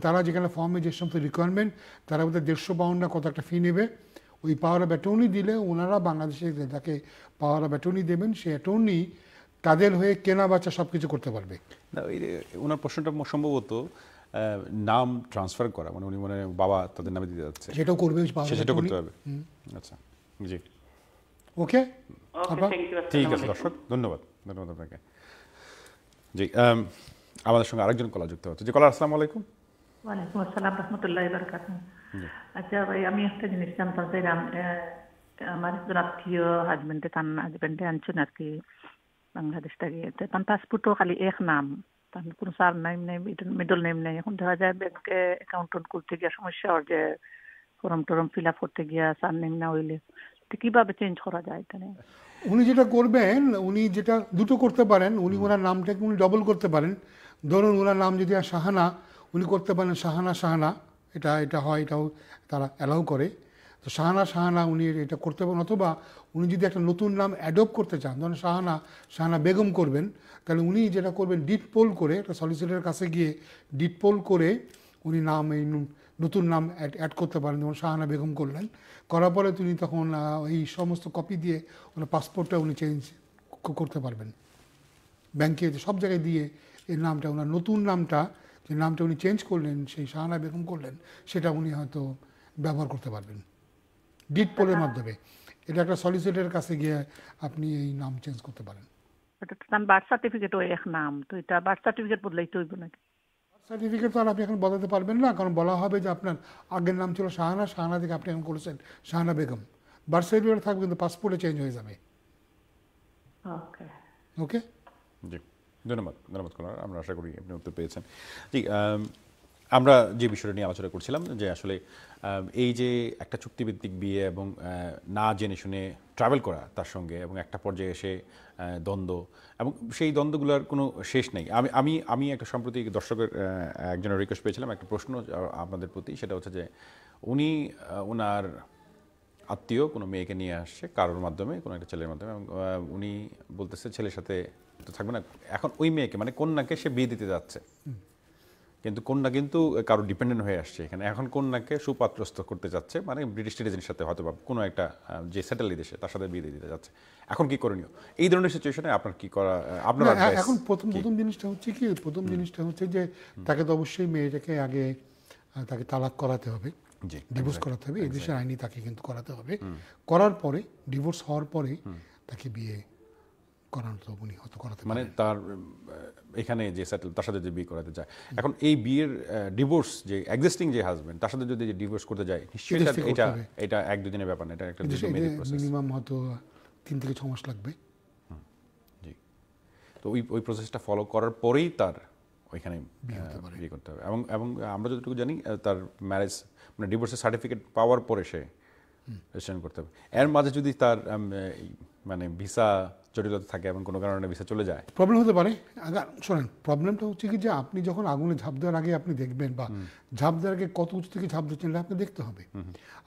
তারা যেখানে ফর্মে যে সমস্ত রিকোয়ারমেন্ট তারা বোধহয় দেড়শো পাউন্ড না কত একটা ফি নেবে ওই পাওয়ার অফ অ্যাটর্নি দিলে ওনারা বাংলাদেশে যাকে পাওয়ার অফ অ্যাটর্নি দেবেন সেই অ্যাটর্নি তাদের হয়ে কেনা বাচ্চা সব কিছু করতে পারবে ওনার প্রশ্নটা সম্ভবত নাম ট্রান্সফার করা মানে উনি মানে বাবা তাদের নামে দিতে যাচ্ছে সেটাও করবে সেটা করতে পারবে আচ্ছা জি ওকে ঠিক আছে দর্শক ধন্যবাদ ধন্যবাদ আপনাকে জি আমাদের সঙ্গে আরেকজন কলা যুক্ত হচ্ছে জি কলা আসসালামু আলাইকুম ওয়ালাইকুম আসসালাম রহমতুল্লাহ আচ্ছা ভাই আমি একটা জিনিস আমার আত্মীয় হাজবেন্ডে তার হাজবেন্ডে আনছেন আর কি বাংলাদেশ থেকে তখন পাসপোর্টও খালি এক নাম তখন কোনো সার নাম নেই মিডল নেম নেই এখন দেখা যায় ব্যাংকে অ্যাকাউন্ট করতে গিয়ে সমস্যা হয় যে ফর্ম টরম ফিল আপ করতে গিয়া সার নেম না হইলে কিভাবে চেঞ্জ করা যায় এখানে উনি যেটা করবেন উনি যেটা দুটো করতে পারেন উনি ওনার নামটাকে উনি ডবল করতে পারেন ধরুন ওনার নাম যদি আর শাহানা উনি করতে পারেন সাহানা শাহানা এটা এটা হয় এটাও তারা অ্যালাউ করে তো শাহানা শাহানা উনি এটা করতে পারেন অথবা উনি যদি একটা নতুন নাম অ্যাডপ্ট করতে চান ধরেন শাহানা শাহানা বেগম করবেন তাহলে উনি যেটা করবেন ডিট পোল করে একটা সলিসিটারের কাছে গিয়ে ডিট পোল করে উনি নাম এই নতুন নাম অ্যাড অ্যাড করতে পারেন যেমন শাহানা বেগম করলেন করার পরে তিনি তখন এই সমস্ত কপি দিয়ে ওনার পাসপোর্টটা উনি চেঞ্জ করতে পারবেন ব্যাংকে সব জায়গায় দিয়ে এই নামটা ওনার নতুন নামটা যে নামটা উনি চেঞ্জ করলেন সেই শাহানা বেগম করলেন সেটা উনি হয়তো ব্যবহার করতে পারবেন ডিট পোলের মাধ্যমে এটা একটা সলিসিটরের কাছে গিয়ে আপনি এই নাম চেঞ্জ করতে পারেন এটা নাম বার্থ সার্টিফিকেট ও এক নাম তো এটা বার্থ সার্টিফিকেট বদলাইতে হইব নাকি সার্টিফিকেট তো আপনি এখন বদলাতে পারবেন না কারণ বলা হবে যে আপনার আগের নাম ছিল শাহানা শাহানা থেকে আপনি এখন করেছেন শাহানা বেগম বার্থ সার্টিফিকেট থাকবে কিন্তু পাসপোর্টে চেঞ্জ হয়ে যাবে ওকে ওকে জি ধন্যবাদ ধন্যবাদ আমরা আশা করি আপনি উত্তর পেয়েছেন জি আমরা যে বিষয়টা নিয়ে আলোচনা করছিলাম যে আসলে এই যে একটা চুক্তিভিত্তিক বিয়ে এবং না জেনে শুনে ট্রাভেল করা তার সঙ্গে এবং একটা পর্যায়ে এসে দ্বন্দ্ব এবং সেই দ্বন্দ্বগুলোর কোনো শেষ নেই আমি আমি আমি একটা সম্প্রতি দর্শকের একজনের রিকোয়েস্ট পেয়েছিলাম একটা প্রশ্ন আপনাদের প্রতি সেটা হচ্ছে যে উনি ওনার আত্মীয় কোনো মেয়েকে নিয়ে আসছে কারোর মাধ্যমে কোনো একটা ছেলের মাধ্যমে এবং উনি বলতেছে ছেলের সাথে তো থাকবে না এখন ওই মেয়েকে মানে কন্যাকে সে বিয়ে দিতে যাচ্ছে কিন্তু কন্যা কিন্তু কারো ডিপেন্ডেন্ট হয়ে আসছে এখানে এখন কন্যাকে সুপাত্রস্থ করতে যাচ্ছে মানে ব্রিটিশ সিটিজেনের সাথে হয়তো বা কোনো একটা যে স্যাটেলি দেশে তার সাথে বিয়ে দিতে যাচ্ছে এখন কি করণীয় এই ধরনের সিচুয়েশনে আপনার কি করা আপনার এখন প্রথম প্রথম জিনিসটা হচ্ছে কি প্রথম জিনিসটা হচ্ছে যে তাকে তো অবশ্যই মেয়েটাকে আগে তাকে তালাক করাতে হবে ডিভোর্স করাতে হবে এই দেশের আইনি তাকে কিন্তু করাতে হবে করার পরে ডিভোর্স হওয়ার পরে তাকে বিয়ে করানো উনি হয়তো করাতে মানে তার এখানে যে সেটেল তার সাথে যে বিয়ে করাতে চায় এখন এই বিয়ের ডিভোর্স যে এক্সিস্টিং যে হাজবেন্ড তার সাথে যদি যে ডিভোর্স করতে যায় নিশ্চয়ই এটা এটা এক দুদিনের ব্যাপার না এটা একটা মিনিমাম হয়তো তিন থেকে ছ মাস লাগবে জি তো ওই ওই প্রসেসটা ফলো করার পরেই তার ওইখানে বিয়ে করতে হবে এবং এবং আমরা যতটুকু জানি তার ম্যারেজ মানে ডিভোর্সের সার্টিফিকেট পাওয়ার পরে সে রেজিস্ট্রেশন করতে হবে এর মাঝে যদি তার মানে ভিসা জটিলতা থাকে এবং কোনো কারণে ভিসা চলে যায় প্রবলেম হতে পারে আচ্ছা, শোনেন প্রবলেমটা হচ্ছে কি যে আপনি যখন আগুনে ঝাঁপ দেওয়ার আগে আপনি দেখবেন বা ঝাঁপ দেওয়ার আগে কত উঁচু থেকে ঝাঁপ দিচ্ছেন আপনি দেখতে হবে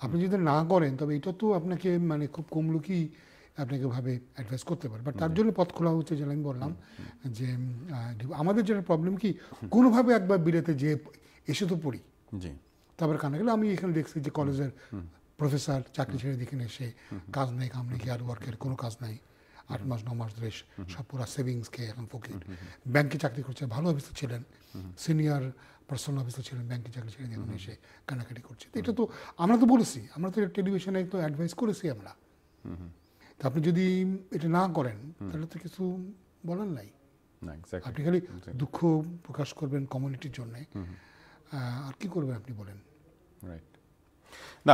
আপনি যদি না করেন তবে এটা তো আপনাকে মানে খুব কমলুকি আপনাকে ভাবে অ্যাডভাইস করতে পারে বাট তার জন্য পথ খোলা হচ্ছে যেটা আমি বললাম যে আমাদের যেটা প্রবলেম কি কোনোভাবে একবার বিলেতে যেয়ে এসে তো পড়ি তারপরে কানে গেলে আমি এখানে দেখছি যে কলেজের প্রফেসর চাকরি ছেড়ে দেখে এসে কাজ নেই কাম নেই আর ওয়ার্কের কোনো কাজ নাই আট মাস ন মাস ধরে সব পুরো খেয়ে এখন ফকির ব্যাংকে চাকরি করছে ভালো অফিসার ছিলেন সিনিয়র পার্সোনাল অফিসার ছিলেন ব্যাংকে চাকরি ছিলেন এখন এসে কানাকাটি করছে এটা তো আমরা তো বলেছি আমরা তো টেলিভিশনে তো অ্যাডভাইস করেছি আমরা তা আপনি যদি এটা না করেন তাহলে তো কিছু বলার নাই আপনি খালি দুঃখ প্রকাশ করবেন কমিউনিটির জন্য আর কি করবেন আপনি বলেন রাইট না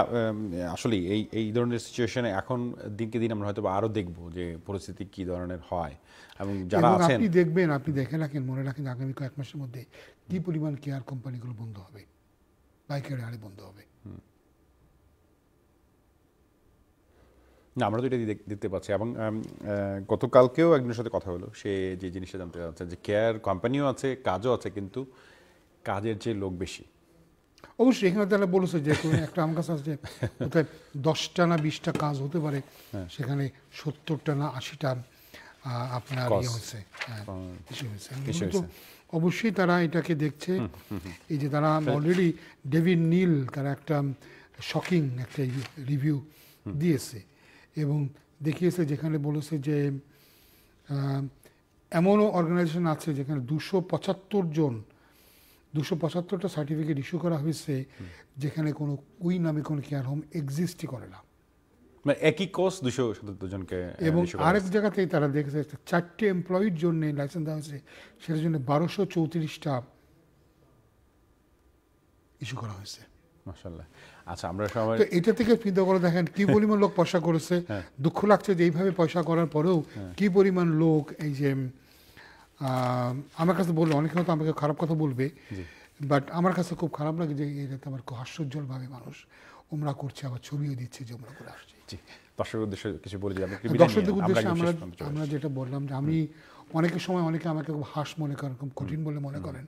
আসলে এই এই ধরনের সিচুয়েশনে এখন দিনকে দিন আমরা হয়তো আরও দেখব যে পরিস্থিতি কি ধরনের হয় এবং যারা আছেন আপনি দেখবেন আপনি দেখে রাখেন মনে রাখেন আগামী কয়েক মাসের মধ্যে কি পরিমাণ কেয়ার কোম্পানিগুলো বন্ধ হবে বাইকের হারে বন্ধ হবে না আমরা তো এটা দেখতে পাচ্ছি এবং গতকালকেও একজনের সাথে কথা হলো সে যে জিনিসটা জানতে চাচ্ছে যে কেয়ার কোম্পানিও আছে কাজও আছে কিন্তু কাজের যে লোক বেশি অবশ্যই এখানে তারা বলেছে যে একটা আম গাছ আছে কোথায় দশটা না বিশটা কাজ হতে পারে হ্যাঁ। সেখানে সত্তরটা না আশিটা আপনার ইয়ে হ্যাঁ, হয়েছে অবশ্যই তারা এটাকে দেখছে এই যে তারা অলরেডি ডেভিড নীল তারা একটা শকিং একটা রিভিউ দিয়েছে এবং দেখিয়েছে যেখানে বলেছে যে এমনও অর্গানাইজেশন আছে যেখানে দুশো পঁচাত্তর জন দুশো পঁচাত্তরটা সার্টিফিকেট ইস্যু করা হয়েছে যেখানে কোনো কুই নামে কোনো কেয়ার হোম এক্সিস্টই করে না মানে একই কোর্স দুশো জনকে এবং আরেক জায়গাতেই তারা দেখেছে চারটে এমপ্লয়ির জন্য লাইসেন্স দেওয়া হয়েছে সেটার জন্য বারোশো চৌত্রিশটা ইস্যু করা হয়েছে আচ্ছা আমরা সবাই এটা থেকে চিন্তা করে দেখেন কি পরিমাণ লোক পয়সা করেছে হ্যাঁ। দুঃখ লাগছে যে এইভাবে পয়সা করার পরেও হ্যাঁ। কি পরিমাণ লোক এই যে আমার কাছে বললে অনেক হয়তো আমাকে খারাপ কথা বলবে বাট আমার কাছে খুব খারাপ লাগে যে এটা আমার খুব হাস্যজ্জ্বলভাবে মানুষ ওমরা করছে আবার ছবিও দিচ্ছে যে ওমরা করে আসছে দর্শকের উদ্দেশ্যে কিছু বলে দর্শকদের উদ্দেশ্যে আমরা আমরা যেটা বললাম যে আমি অনেকের সময় অনেকে আমাকে খুব হাস মনে করেন খুব কঠিন বলে মনে করেন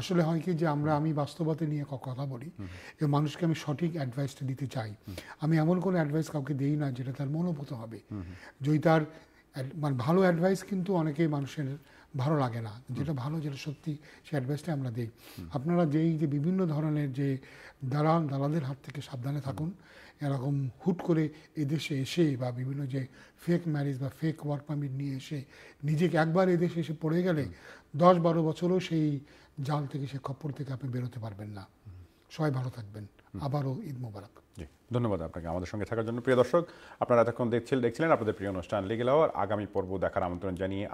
আসলে হয় কি যে আমরা আমি বাস্তবতা নিয়ে কথা বলি এবং মানুষকে আমি সঠিক অ্যাডভাইসটা দিতে চাই আমি এমন কোনো অ্যাডভাইস কাউকে দিই না যেটা তার মনোভূত হবে যদি তার মানে ভালো অ্যাডভাইস কিন্তু অনেকেই মানুষের ভালো লাগে না যেটা ভালো যেটা সত্যি সেই অ্যাডভাইসটাই আমরা দিই আপনারা যেই যে বিভিন্ন ধরনের যে দালাল দালালের হাত থেকে সাবধানে থাকুন এরকম হুট করে এদেশে এসে বা বিভিন্ন যে ফেক ম্যারেজ বা ফেক ওয়ার্ক পারমিট নিয়ে এসে নিজেকে একবার এদেশে এসে পড়ে গেলে দশ বারো বছরও সেই জাল থেকে সে খপ্পর থেকে আপনি বেরোতে পারবেন না সবাই ভালো থাকবেন আবারও ঈদ মোবারক ধন্যবাদ আপনাকে আমাদের সঙ্গে থাকার জন্য প্রিয় দর্শক আপনারা এতক্ষণ দেখছিলেন দেখছিলেন আপনাদের প্রিয় অনুষ্ঠান লিগেল আওয়ার আগামী পর্ব দেখার আমন্ত্রণ জানিয়ে